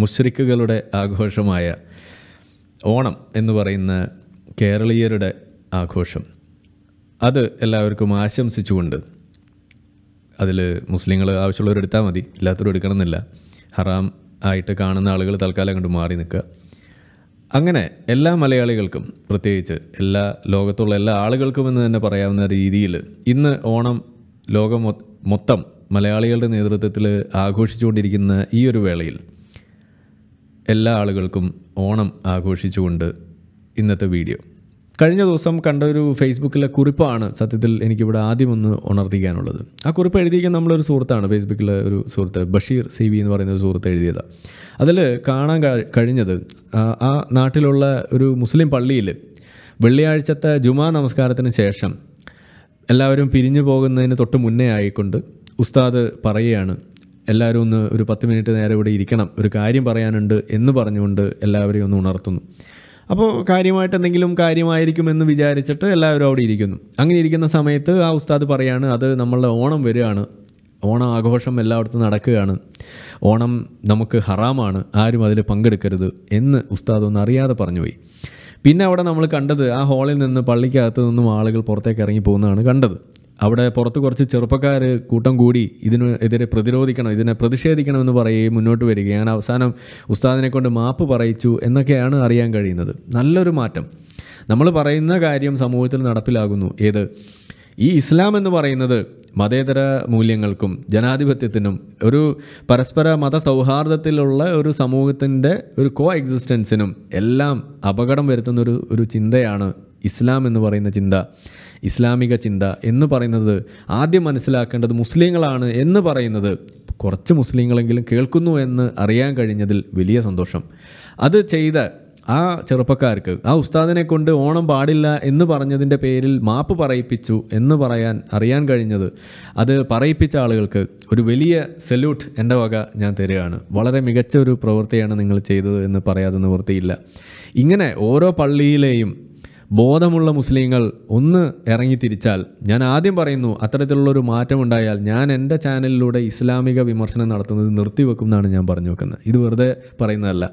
മുഷ്രിക്കുകളുടെ ആഘോഷമായ ഓണം എന്ന് പറയുന്ന കേരളീയരുടെ ആഘോഷം അത് എല്ലാവർക്കും ആശംസിച്ചുകൊണ്ട് അതിൽ മുസ്ലിങ്ങൾ ആവശ്യമുള്ളവർ എടുത്താൽ മതി ഇല്ലാത്തവർ എടുക്കണമെന്നില്ല ഹറാം ആയിട്ട് കാണുന്ന ആളുകൾ തൽക്കാലം അങ്ങോട്ട് മാറി നിൽക്കുക അങ്ങനെ എല്ലാ മലയാളികൾക്കും പ്രത്യേകിച്ച് എല്ലാ ലോകത്തുള്ള എല്ലാ ആളുകൾക്കും എന്ന് തന്നെ പറയാവുന്ന രീതിയിൽ ഇന്ന് ഓണം ലോകം മൊത്തം മലയാളികളുടെ നേതൃത്വത്തിൽ ആഘോഷിച്ചുകൊണ്ടിരിക്കുന്ന ഈ ഒരു വേളയിൽ എല്ലാ ആളുകൾക്കും ഓണം ആഘോഷിച്ചുകൊണ്ട് ഇന്നത്തെ വീഡിയോ കഴിഞ്ഞ ദിവസം കണ്ട ഒരു ഫേസ്ബുക്കിലെ കുറിപ്പാണ് സത്യത്തിൽ എനിക്കിവിടെ ആദ്യം ഒന്ന് ഉണർത്തിക്കാനുള്ളത് ആ കുറിപ്പ് എഴുതിയിരിക്കുന്ന നമ്മളൊരു സുഹൃത്താണ് ഫേസ്ബുക്കിലെ ഒരു സുഹൃത്ത് ബഷീർ സി വി എന്ന് പറയുന്ന ഒരു സുഹൃത്ത് എഴുതിയത് അതിൽ കാണാൻ കഴിഞ്ഞത് ആ നാട്ടിലുള്ള ഒരു മുസ്ലിം പള്ളിയിൽ വെള്ളിയാഴ്ചത്തെ ജുമാ നമസ്കാരത്തിന് ശേഷം എല്ലാവരും പിരിഞ്ഞു പോകുന്നതിന് തൊട്ട് മുന്നേ ആയിക്കൊണ്ട് ഉസ്താദ് പറയുകയാണ് എല്ലാവരും ഒന്ന് ഒരു പത്ത് മിനിറ്റ് നേരെ ഇവിടെ ഇരിക്കണം ഒരു കാര്യം പറയാനുണ്ട് എന്ന് പറഞ്ഞുകൊണ്ട് എല്ലാവരെയും ഒന്ന് ഉണർത്തുന്നു അപ്പോൾ കാര്യമായിട്ട് എന്തെങ്കിലും കാര്യമായിരിക്കുമെന്ന് വിചാരിച്ചിട്ട് എല്ലാവരും അവിടെ ഇരിക്കുന്നു അങ്ങനെ ഇരിക്കുന്ന സമയത്ത് ആ ഉസ്താദ് പറയാണ് അത് നമ്മളുടെ ഓണം വരികയാണ് ഓണം ആഘോഷം എല്ലായിടത്തും നടക്കുകയാണ് ഓണം നമുക്ക് ഹറാമാണ് ആരും അതിൽ പങ്കെടുക്കരുത് എന്ന് ഉസ്താദ് ഒന്ന് അറിയാതെ പറഞ്ഞുപോയി പിന്നെ അവിടെ നമ്മൾ കണ്ടത് ആ ഹാളിൽ നിന്ന് പള്ളിക്കകത്ത് നിന്നും ആളുകൾ പുറത്തേക്ക് ഇറങ്ങി പോകുന്നതാണ് കണ്ടത് അവിടെ പുറത്ത് കുറച്ച് ചെറുപ്പക്കാർ കൂട്ടം കൂടി ഇതിന് എതിരെ പ്രതിരോധിക്കണം ഇതിനെ പ്രതിഷേധിക്കണമെന്ന് പറയുകയും മുന്നോട്ട് വരികയാണ് അവസാനം ഉസ്താദിനെ കൊണ്ട് മാപ്പ് പറയിച്ചു എന്നൊക്കെയാണ് അറിയാൻ കഴിയുന്നത് നല്ലൊരു മാറ്റം നമ്മൾ പറയുന്ന കാര്യം സമൂഹത്തിൽ നടപ്പിലാകുന്നു ഏത് ഈ ഇസ്ലാം എന്ന് പറയുന്നത് മതേതര മൂല്യങ്ങൾക്കും ജനാധിപത്യത്തിനും ഒരു പരസ്പര മത സൗഹാർദ്ദത്തിലുള്ള ഒരു സമൂഹത്തിൻ്റെ ഒരു കോ എക്സിസ്റ്റൻസിനും എല്ലാം അപകടം വരുത്തുന്ന ഒരു ഒരു ചിന്തയാണ് ഇസ്ലാം എന്ന് പറയുന്ന ചിന്ത ഇസ്ലാമിക ചിന്ത എന്ന് പറയുന്നത് ആദ്യം മനസ്സിലാക്കേണ്ടത് മുസ്ലിങ്ങളാണ് എന്ന് പറയുന്നത് കുറച്ച് മുസ്ലിങ്ങളെങ്കിലും കേൾക്കുന്നു എന്ന് അറിയാൻ കഴിഞ്ഞതിൽ വലിയ സന്തോഷം അത് ചെയ്ത ആ ചെറുപ്പക്കാർക്ക് ആ ഉസ്താദിനെ കൊണ്ട് ഓണം പാടില്ല എന്ന് പറഞ്ഞതിൻ്റെ പേരിൽ മാപ്പ് പറയിപ്പിച്ചു എന്ന് പറയാൻ അറിയാൻ കഴിഞ്ഞത് അത് പറയിപ്പിച്ച ആളുകൾക്ക് ഒരു വലിയ സല്യൂട്ട് എൻ്റെ വക ഞാൻ തരികയാണ് വളരെ മികച്ച ഒരു പ്രവൃത്തിയാണ് നിങ്ങൾ ചെയ്തത് എന്ന് പറയാതെ നിവൃത്തിയില്ല ഇങ്ങനെ ഓരോ പള്ളിയിലെയും ബോധമുള്ള മുസ്ലിങ്ങൾ ഒന്ന് തിരിച്ചാൽ ഞാൻ ആദ്യം പറയുന്നു അത്തരത്തിലുള്ളൊരു മാറ്റമുണ്ടായാൽ ഞാൻ എൻ്റെ ചാനലിലൂടെ ഇസ്ലാമിക വിമർശനം നടത്തുന്നത് നിർത്തിവെക്കും എന്നാണ് ഞാൻ പറഞ്ഞു വെക്കുന്നത് ഇത് വെറുതെ പറയുന്നതല്ല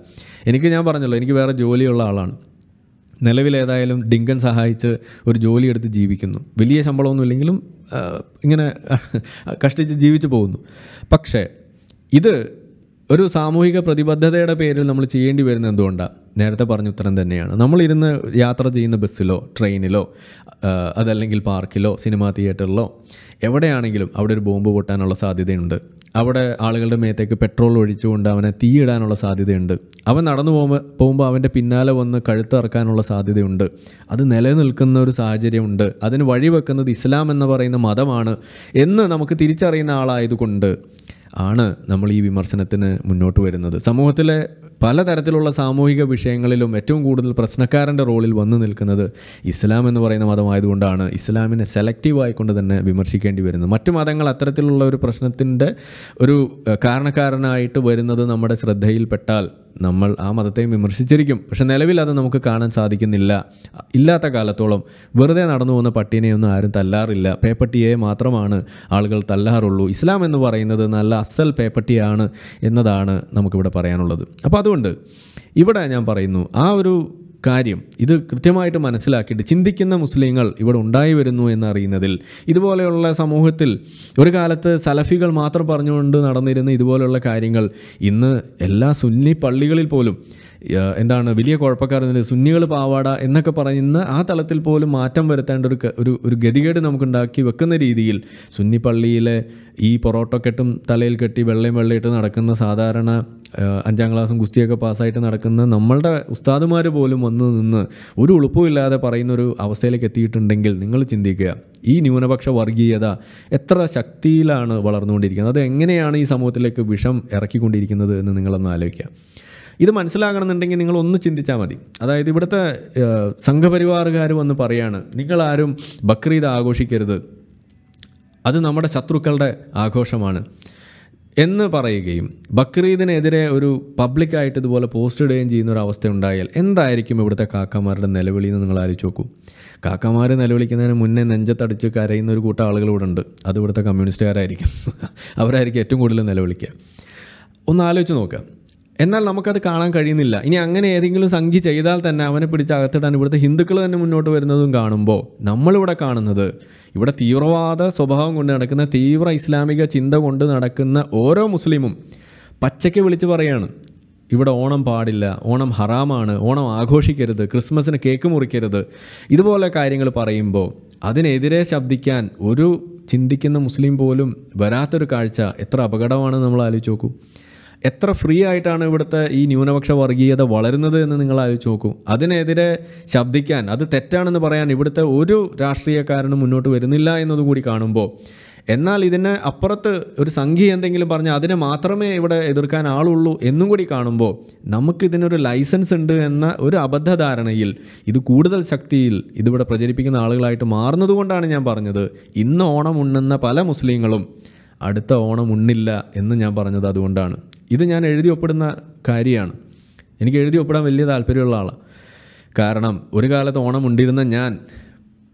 എനിക്ക് ഞാൻ പറഞ്ഞല്ലോ എനിക്ക് വേറെ ജോലിയുള്ള ആളാണ് നിലവിലേതായാലും ഡിങ്കൻ സഹായിച്ച് ഒരു ജോലി എടുത്ത് ജീവിക്കുന്നു വലിയ ശമ്പളമൊന്നും ഇല്ലെങ്കിലും ഇങ്ങനെ കഷ്ടിച്ച് ജീവിച്ചു പോകുന്നു പക്ഷേ ഇത് ഒരു സാമൂഹിക പ്രതിബദ്ധതയുടെ പേരിൽ നമ്മൾ ചെയ്യേണ്ടി വരുന്ന എന്തുകൊണ്ടാണ് നേരത്തെ പറഞ്ഞ ഉത്തരം തന്നെയാണ് നമ്മളിരുന്ന് യാത്ര ചെയ്യുന്ന ബസ്സിലോ ട്രെയിനിലോ അതല്ലെങ്കിൽ പാർക്കിലോ സിനിമാ തിയേറ്ററിലോ എവിടെയാണെങ്കിലും അവിടെ ഒരു ബോംബ് പൊട്ടാനുള്ള സാധ്യതയുണ്ട് അവിടെ ആളുകളുടെ മേത്തേക്ക് പെട്രോൾ ഒഴിച്ചുകൊണ്ട് അവനെ തീയിടാനുള്ള സാധ്യതയുണ്ട് അവൻ നടന്നു പോകുമ്പോൾ പോകുമ്പോൾ അവൻ്റെ പിന്നാലെ വന്ന് കഴുത്തിറക്കാനുള്ള സാധ്യതയുണ്ട് അത് നിലനിൽക്കുന്ന ഒരു സാഹചര്യമുണ്ട് അതിന് വഴിവെക്കുന്നത് ഇസ്ലാം എന്ന് പറയുന്ന മതമാണ് എന്ന് നമുക്ക് തിരിച്ചറിയുന്ന ആളായതുകൊണ്ട് ആണ് നമ്മൾ ഈ വിമർശനത്തിന് മുന്നോട്ട് വരുന്നത് സമൂഹത്തിലെ പലതരത്തിലുള്ള സാമൂഹിക വിഷയങ്ങളിലും ഏറ്റവും കൂടുതൽ പ്രശ്നക്കാരൻ്റെ റോളിൽ വന്നു നിൽക്കുന്നത് ഇസ്ലാം എന്ന് പറയുന്ന മതമായതുകൊണ്ടാണ് ഇസ്ലാമിനെ സെലക്റ്റീവ് ആയിക്കൊണ്ട് തന്നെ വിമർശിക്കേണ്ടി വരുന്നത് മറ്റു മതങ്ങൾ അത്തരത്തിലുള്ള ഒരു പ്രശ്നത്തിൻ്റെ ഒരു കാരണക്കാരനായിട്ട് വരുന്നത് നമ്മുടെ ശ്രദ്ധയിൽപ്പെട്ടാൽ നമ്മൾ ആ മതത്തെയും വിമർശിച്ചിരിക്കും പക്ഷെ നിലവിൽ അത് നമുക്ക് കാണാൻ സാധിക്കുന്നില്ല ഇല്ലാത്ത കാലത്തോളം വെറുതെ നടന്നു പോകുന്ന പട്ടീനെയൊന്നും ആരും തല്ലാറില്ല പേപ്പട്ടിയെ മാത്രമാണ് ആളുകൾ തല്ലാറുള്ളൂ ഇസ്ലാം എന്ന് പറയുന്നത് നല്ല അസൽ പേപ്പട്ടിയാണ് എന്നതാണ് നമുക്കിവിടെ പറയാനുള്ളത് അപ്പോൾ അതുകൊണ്ട് ഇവിടെ ഞാൻ പറയുന്നു ആ ഒരു കാര്യം ഇത് കൃത്യമായിട്ട് മനസ്സിലാക്കിയിട്ട് ചിന്തിക്കുന്ന മുസ്ലിങ്ങൾ ഇവിടെ ഉണ്ടായി വരുന്നു എന്നറിയുന്നതിൽ ഇതുപോലെയുള്ള സമൂഹത്തിൽ ഒരു കാലത്ത് സലഫികൾ മാത്രം പറഞ്ഞുകൊണ്ട് നടന്നിരുന്ന ഇതുപോലെയുള്ള കാര്യങ്ങൾ ഇന്ന് എല്ലാ സുന്നി പള്ളികളിൽ പോലും എന്താണ് വലിയ കുഴപ്പക്കാരെന്നില്ല സുന്നികൾ പാവാട എന്നൊക്കെ പറയുന്ന ആ തലത്തിൽ പോലും മാറ്റം വരുത്തേണ്ട ഒരു ഒരു ഒരു ഗതികേട് നമുക്കുണ്ടാക്കി വെക്കുന്ന രീതിയിൽ സുന്നി പള്ളിയിലെ ഈ പൊറോട്ട കെട്ടും തലയിൽ കെട്ടി വെള്ളയും വെള്ളയിട്ട് നടക്കുന്ന സാധാരണ അഞ്ചാം ക്ലാസ്സും ഗുസ്തിയൊക്കെ പാസ്സായിട്ട് നടക്കുന്ന നമ്മളുടെ ഉസ്താദുമാർ പോലും വന്ന് നിന്ന് ഒരു ഉളുപ്പുമില്ലാതെ പറയുന്ന ഒരു അവസ്ഥയിലേക്ക് എത്തിയിട്ടുണ്ടെങ്കിൽ നിങ്ങൾ ചിന്തിക്കുക ഈ ന്യൂനപക്ഷ വർഗീയത എത്ര ശക്തിയിലാണ് വളർന്നുകൊണ്ടിരിക്കുന്നത് അത് എങ്ങനെയാണ് ഈ സമൂഹത്തിലേക്ക് വിഷം ഇറക്കിക്കൊണ്ടിരിക്കുന്നത് എന്ന് നിങ്ങളൊന്ന് ആലോചിക്കുക ഇത് മനസ്സിലാകണമെന്നുണ്ടെങ്കിൽ നിങ്ങൾ ഒന്ന് ചിന്തിച്ചാൽ മതി അതായത് ഇവിടുത്തെ സംഘപരിവാറുകാർ വന്ന് പറയാണ് നിങ്ങളാരും ബക്രീദ് ആഘോഷിക്കരുത് അത് നമ്മുടെ ശത്രുക്കളുടെ ആഘോഷമാണ് എന്ന് പറയുകയും ബക്രീദിനെതിരെ ഒരു പബ്ലിക്കായിട്ട് ഇതുപോലെ പോസ്റ്റ് ഇടുകയും ചെയ്യുന്ന ഒരു അവസ്ഥ ഉണ്ടായാൽ എന്തായിരിക്കും ഇവിടുത്തെ കാക്കമാരുടെ നിലവിളി എന്ന് നിങ്ങൾ ആലോചിച്ച് നോക്കൂ കാക്കമാർ നിലവിളിക്കുന്നതിന് മുന്നേ നെഞ്ചത്തടിച്ച് കരയുന്ന ഒരു കൂട്ടം ആളുകൾ ഇവിടെ ഉണ്ട് അത് ഇവിടുത്തെ കമ്മ്യൂണിസ്റ്റുകാരായിരിക്കും അവരായിരിക്കും ഏറ്റവും കൂടുതൽ നിലവിളിക്കുക ഒന്ന് ആലോചിച്ച് നോക്കുക എന്നാൽ നമുക്കത് കാണാൻ കഴിയുന്നില്ല ഇനി അങ്ങനെ ഏതെങ്കിലും സംഖ്യ ചെയ്താൽ തന്നെ അവനെ പിടിച്ച് അകത്തിടാൻ ഇവിടുത്തെ ഹിന്ദുക്കൾ തന്നെ മുന്നോട്ട് വരുന്നതും കാണുമ്പോൾ നമ്മളിവിടെ കാണുന്നത് ഇവിടെ തീവ്രവാദ സ്വഭാവം കൊണ്ട് നടക്കുന്ന തീവ്ര ഇസ്ലാമിക ചിന്ത കൊണ്ട് നടക്കുന്ന ഓരോ മുസ്ലിമും പച്ചയ്ക്ക് വിളിച്ച് പറയാണ് ഇവിടെ ഓണം പാടില്ല ഓണം ഹറാമാണ് ഓണം ആഘോഷിക്കരുത് ക്രിസ്മസിന് കേക്ക് മുറിക്കരുത് ഇതുപോലെ കാര്യങ്ങൾ പറയുമ്പോൾ അതിനെതിരെ ശബ്ദിക്കാൻ ഒരു ചിന്തിക്കുന്ന മുസ്ലിം പോലും വരാത്തൊരു കാഴ്ച എത്ര അപകടമാണെന്ന് നമ്മൾ ആലോചിച്ച് നോക്കൂ എത്ര ഫ്രീ ആയിട്ടാണ് ഇവിടുത്തെ ഈ ന്യൂനപക്ഷ വർഗീയത വളരുന്നത് എന്ന് നിങ്ങൾ ആലോചിച്ച് നോക്കൂ അതിനെതിരെ ശബ്ദിക്കാൻ അത് തെറ്റാണെന്ന് പറയാൻ ഇവിടുത്തെ ഒരു രാഷ്ട്രീയക്കാരനും മുന്നോട്ട് വരുന്നില്ല എന്നതുകൂടി കാണുമ്പോൾ എന്നാൽ ഇതിന് അപ്പുറത്ത് ഒരു സംഖ്യ എന്തെങ്കിലും പറഞ്ഞാൽ അതിനെ മാത്രമേ ഇവിടെ എതിർക്കാൻ ആളുള്ളൂ എന്നും കൂടി കാണുമ്പോൾ നമുക്ക് ഇതിനൊരു ലൈസൻസ് ഉണ്ട് എന്ന ഒരു അബദ്ധധാരണയിൽ ഇത് കൂടുതൽ ശക്തിയിൽ ഇതിവിടെ പ്രചരിപ്പിക്കുന്ന ആളുകളായിട്ട് മാറുന്നതുകൊണ്ടാണ് ഞാൻ പറഞ്ഞത് ഇന്ന് ഓണം ഉണ്ണുന്ന പല മുസ്ലിങ്ങളും അടുത്ത ഓണം ഉണ്ണില്ല എന്ന് ഞാൻ പറഞ്ഞത് അതുകൊണ്ടാണ് ഇത് ഞാൻ എഴുതി ഒപ്പിടുന്ന കാര്യമാണ് എനിക്ക് എഴുതി ഒപ്പിടാൻ വലിയ താല്പര്യമുള്ള ആളാണ് കാരണം ഒരു കാലത്ത് ഓണം ഉണ്ടിരുന്ന ഞാൻ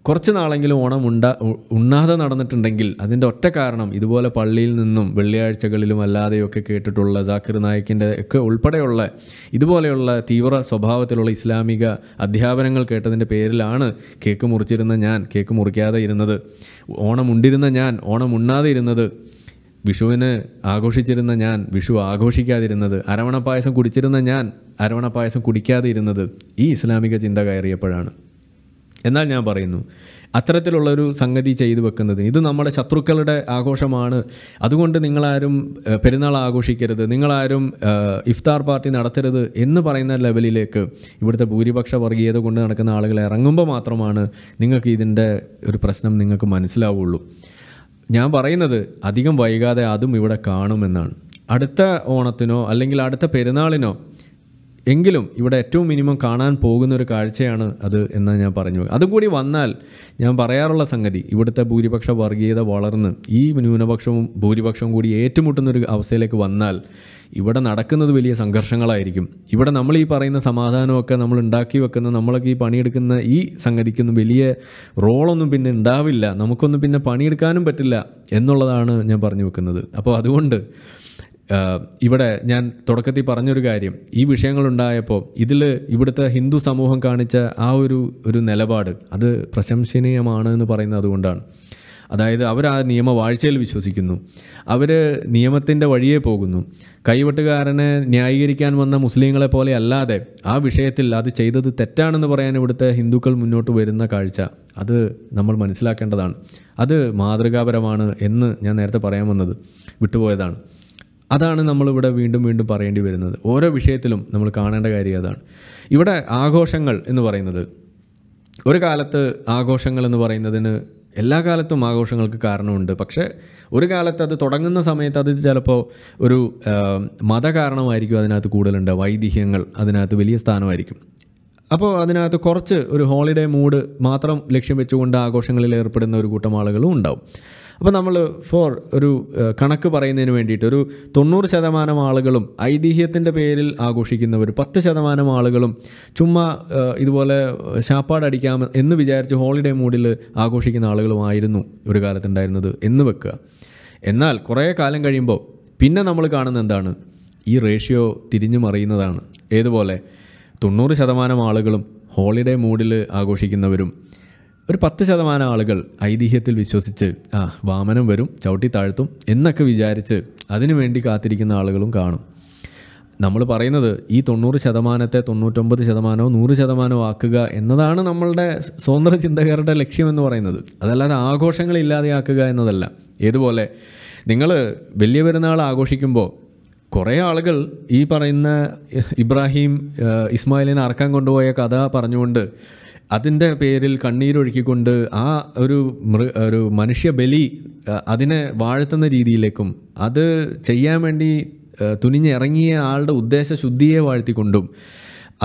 കുറച്ച് നാളെങ്കിലും ഓണം ഉണ്ടാ ഉണ്ണാതെ നടന്നിട്ടുണ്ടെങ്കിൽ അതിൻ്റെ ഒറ്റ കാരണം ഇതുപോലെ പള്ളിയിൽ നിന്നും വെള്ളിയാഴ്ചകളിലും അല്ലാതെയൊക്കെ കേട്ടിട്ടുള്ള ജാക്കിർ നായിക്കിൻ്റെ ഒക്കെ ഉൾപ്പെടെയുള്ള ഇതുപോലെയുള്ള തീവ്ര സ്വഭാവത്തിലുള്ള ഇസ്ലാമിക അധ്യാപനങ്ങൾ കേട്ടതിൻ്റെ പേരിലാണ് കേക്ക് മുറിച്ചിരുന്ന ഞാൻ കേക്ക് മുറിക്കാതെ ഇരുന്നത് ഓണം ഉണ്ടിരുന്ന ഞാൻ ഓണം ഉണ്ണാതെ ഇരുന്നത് വിഷുവിന് ആഘോഷിച്ചിരുന്ന ഞാൻ വിഷു ആഘോഷിക്കാതിരുന്നത് അരവണ പായസം കുടിച്ചിരുന്ന ഞാൻ അരവണ പായസം കുടിക്കാതെ ഇരുന്നത് ഈ ഇസ്ലാമിക ചിന്ത കയറിയപ്പോഴാണ് എന്നാൽ ഞാൻ പറയുന്നു അത്തരത്തിലുള്ളൊരു സംഗതി ചെയ്തു വെക്കുന്നത് ഇത് നമ്മുടെ ശത്രുക്കളുടെ ആഘോഷമാണ് അതുകൊണ്ട് നിങ്ങളാരും പെരുന്നാൾ ആഘോഷിക്കരുത് നിങ്ങളാരും ഇഫ്താർ പാർട്ടി നടത്തരുത് എന്ന് പറയുന്ന ലെവലിലേക്ക് ഇവിടുത്തെ ഭൂരിപക്ഷ വർഗീയത കൊണ്ട് നടക്കുന്ന ആളുകൾ ഇറങ്ങുമ്പോൾ മാത്രമാണ് നിങ്ങൾക്ക് ഇതിൻ്റെ ഒരു പ്രശ്നം നിങ്ങൾക്ക് മനസ്സിലാവുള്ളൂ ഞാൻ പറയുന്നത് അധികം വൈകാതെ അതും ഇവിടെ കാണുമെന്നാണ് അടുത്ത ഓണത്തിനോ അല്ലെങ്കിൽ അടുത്ത പെരുന്നാളിനോ എങ്കിലും ഇവിടെ ഏറ്റവും മിനിമം കാണാൻ പോകുന്ന ഒരു കാഴ്ചയാണ് അത് എന്ന് ഞാൻ പറഞ്ഞു അതുകൂടി വന്നാൽ ഞാൻ പറയാറുള്ള സംഗതി ഇവിടുത്തെ ഭൂരിപക്ഷ വർഗീയത വളർന്ന് ഈ ന്യൂനപക്ഷവും ഭൂരിപക്ഷവും കൂടി ഏറ്റുമുട്ടുന്ന ഒരു അവസ്ഥയിലേക്ക് വന്നാൽ ഇവിടെ നടക്കുന്നത് വലിയ സംഘർഷങ്ങളായിരിക്കും ഇവിടെ നമ്മൾ ഈ പറയുന്ന സമാധാനമൊക്കെ നമ്മൾ ഉണ്ടാക്കി വെക്കുന്ന നമ്മളൊക്കെ ഈ പണിയെടുക്കുന്ന ഈ സംഗതിക്കൊന്നും വലിയ റോളൊന്നും പിന്നെ ഉണ്ടാവില്ല നമുക്കൊന്നും പിന്നെ പണിയെടുക്കാനും പറ്റില്ല എന്നുള്ളതാണ് ഞാൻ പറഞ്ഞു വെക്കുന്നത് അപ്പോൾ അതുകൊണ്ട് ഇവിടെ ഞാൻ തുടക്കത്തിൽ പറഞ്ഞൊരു കാര്യം ഈ വിഷയങ്ങളുണ്ടായപ്പോൾ ഇതിൽ ഇവിടുത്തെ ഹിന്ദു സമൂഹം കാണിച്ച ആ ഒരു ഒരു നിലപാട് അത് പ്രശംസനീയമാണ് എന്ന് പറയുന്നത് അതുകൊണ്ടാണ് അതായത് അവർ ആ നിയമവാഴ്ചയിൽ വിശ്വസിക്കുന്നു അവർ നിയമത്തിൻ്റെ വഴിയെ പോകുന്നു കൈവെട്ടുകാരനെ ന്യായീകരിക്കാൻ വന്ന മുസ്ലിങ്ങളെ പോലെ അല്ലാതെ ആ വിഷയത്തിൽ അത് ചെയ്തത് തെറ്റാണെന്ന് പറയാൻ ഇവിടുത്തെ ഹിന്ദുക്കൾ മുന്നോട്ട് വരുന്ന കാഴ്ച അത് നമ്മൾ മനസ്സിലാക്കേണ്ടതാണ് അത് മാതൃകാപരമാണ് എന്ന് ഞാൻ നേരത്തെ പറയാൻ വന്നത് വിട്ടുപോയതാണ് അതാണ് നമ്മളിവിടെ വീണ്ടും വീണ്ടും പറയേണ്ടി വരുന്നത് ഓരോ വിഷയത്തിലും നമ്മൾ കാണേണ്ട കാര്യം അതാണ് ഇവിടെ ആഘോഷങ്ങൾ എന്ന് പറയുന്നത് ഒരു കാലത്ത് ആഘോഷങ്ങൾ എന്ന് പറയുന്നതിന് എല്ലാ കാലത്തും ആഘോഷങ്ങൾക്ക് കാരണമുണ്ട് പക്ഷേ ഒരു കാലത്ത് അത് തുടങ്ങുന്ന സമയത്ത് അത് ചിലപ്പോൾ ഒരു മത കാരണമായിരിക്കും അതിനകത്ത് കൂടുതലുണ്ട് വൈദിഹ്യങ്ങൾ അതിനകത്ത് വലിയ സ്ഥാനമായിരിക്കും അപ്പോൾ അതിനകത്ത് കുറച്ച് ഒരു ഹോളിഡേ മൂഡ് മാത്രം ലക്ഷ്യം വെച്ചുകൊണ്ട് ആഘോഷങ്ങളിൽ ഏർപ്പെടുന്ന ഒരു കൂട്ടം ആളുകളും ഉണ്ടാവും അപ്പോൾ നമ്മൾ ഫോർ ഒരു കണക്ക് പറയുന്നതിന് വേണ്ടിയിട്ട് ഒരു തൊണ്ണൂറ് ശതമാനം ആളുകളും ഐതിഹ്യത്തിൻ്റെ പേരിൽ ആഘോഷിക്കുന്നവർ പത്ത് ശതമാനം ആളുകളും ചുമ്മാ ഇതുപോലെ ശാപ്പാടടിക്കാം എന്ന് വിചാരിച്ച് ഹോളിഡേ മൂഡിൽ ആഘോഷിക്കുന്ന ആളുകളുമായിരുന്നു ഒരു കാലത്തുണ്ടായിരുന്നത് എന്ന് വെക്കുക എന്നാൽ കുറേ കാലം കഴിയുമ്പോൾ പിന്നെ നമ്മൾ കാണുന്ന എന്താണ് ഈ റേഷ്യോ തിരിഞ്ഞു മറിയുന്നതാണ് ഏതുപോലെ തൊണ്ണൂറ് ശതമാനം ആളുകളും ഹോളിഡേ മൂഡിൽ ആഘോഷിക്കുന്നവരും ഒരു പത്ത് ശതമാനം ആളുകൾ ഐതിഹ്യത്തിൽ വിശ്വസിച്ച് ആ വാമനം വരും ചവിട്ടി താഴ്ത്തും എന്നൊക്കെ വിചാരിച്ച് അതിനു വേണ്ടി കാത്തിരിക്കുന്ന ആളുകളും കാണും നമ്മൾ പറയുന്നത് ഈ തൊണ്ണൂറ് ശതമാനത്തെ തൊണ്ണൂറ്റൊമ്പത് ശതമാനമോ നൂറ് ശതമാനമോ ആക്കുക എന്നതാണ് നമ്മളുടെ സ്വതന്ത്ര ചിന്തകരുടെ ലക്ഷ്യമെന്ന് പറയുന്നത് അതല്ലാതെ ആഘോഷങ്ങൾ ആക്കുക എന്നതല്ല ഏതുപോലെ നിങ്ങൾ വലിയ പെരുന്നാൾ ആഘോഷിക്കുമ്പോൾ കുറേ ആളുകൾ ഈ പറയുന്ന ഇബ്രാഹിം ഇസ്മായിലിനെ അറക്കാൻ കൊണ്ടുപോയ കഥ പറഞ്ഞുകൊണ്ട് അതിൻ്റെ പേരിൽ കണ്ണീരൊഴുക്കിക്കൊണ്ട് ആ ഒരു മൃ ഒരു മനുഷ്യ ബലി അതിനെ വാഴ്ത്തുന്ന രീതിയിലേക്കും അത് ചെയ്യാൻ വേണ്ടി തുനിഞ്ഞിറങ്ങിയ ആളുടെ ഉദ്ദേശശുദ്ധിയെ വാഴ്ത്തിക്കൊണ്ടും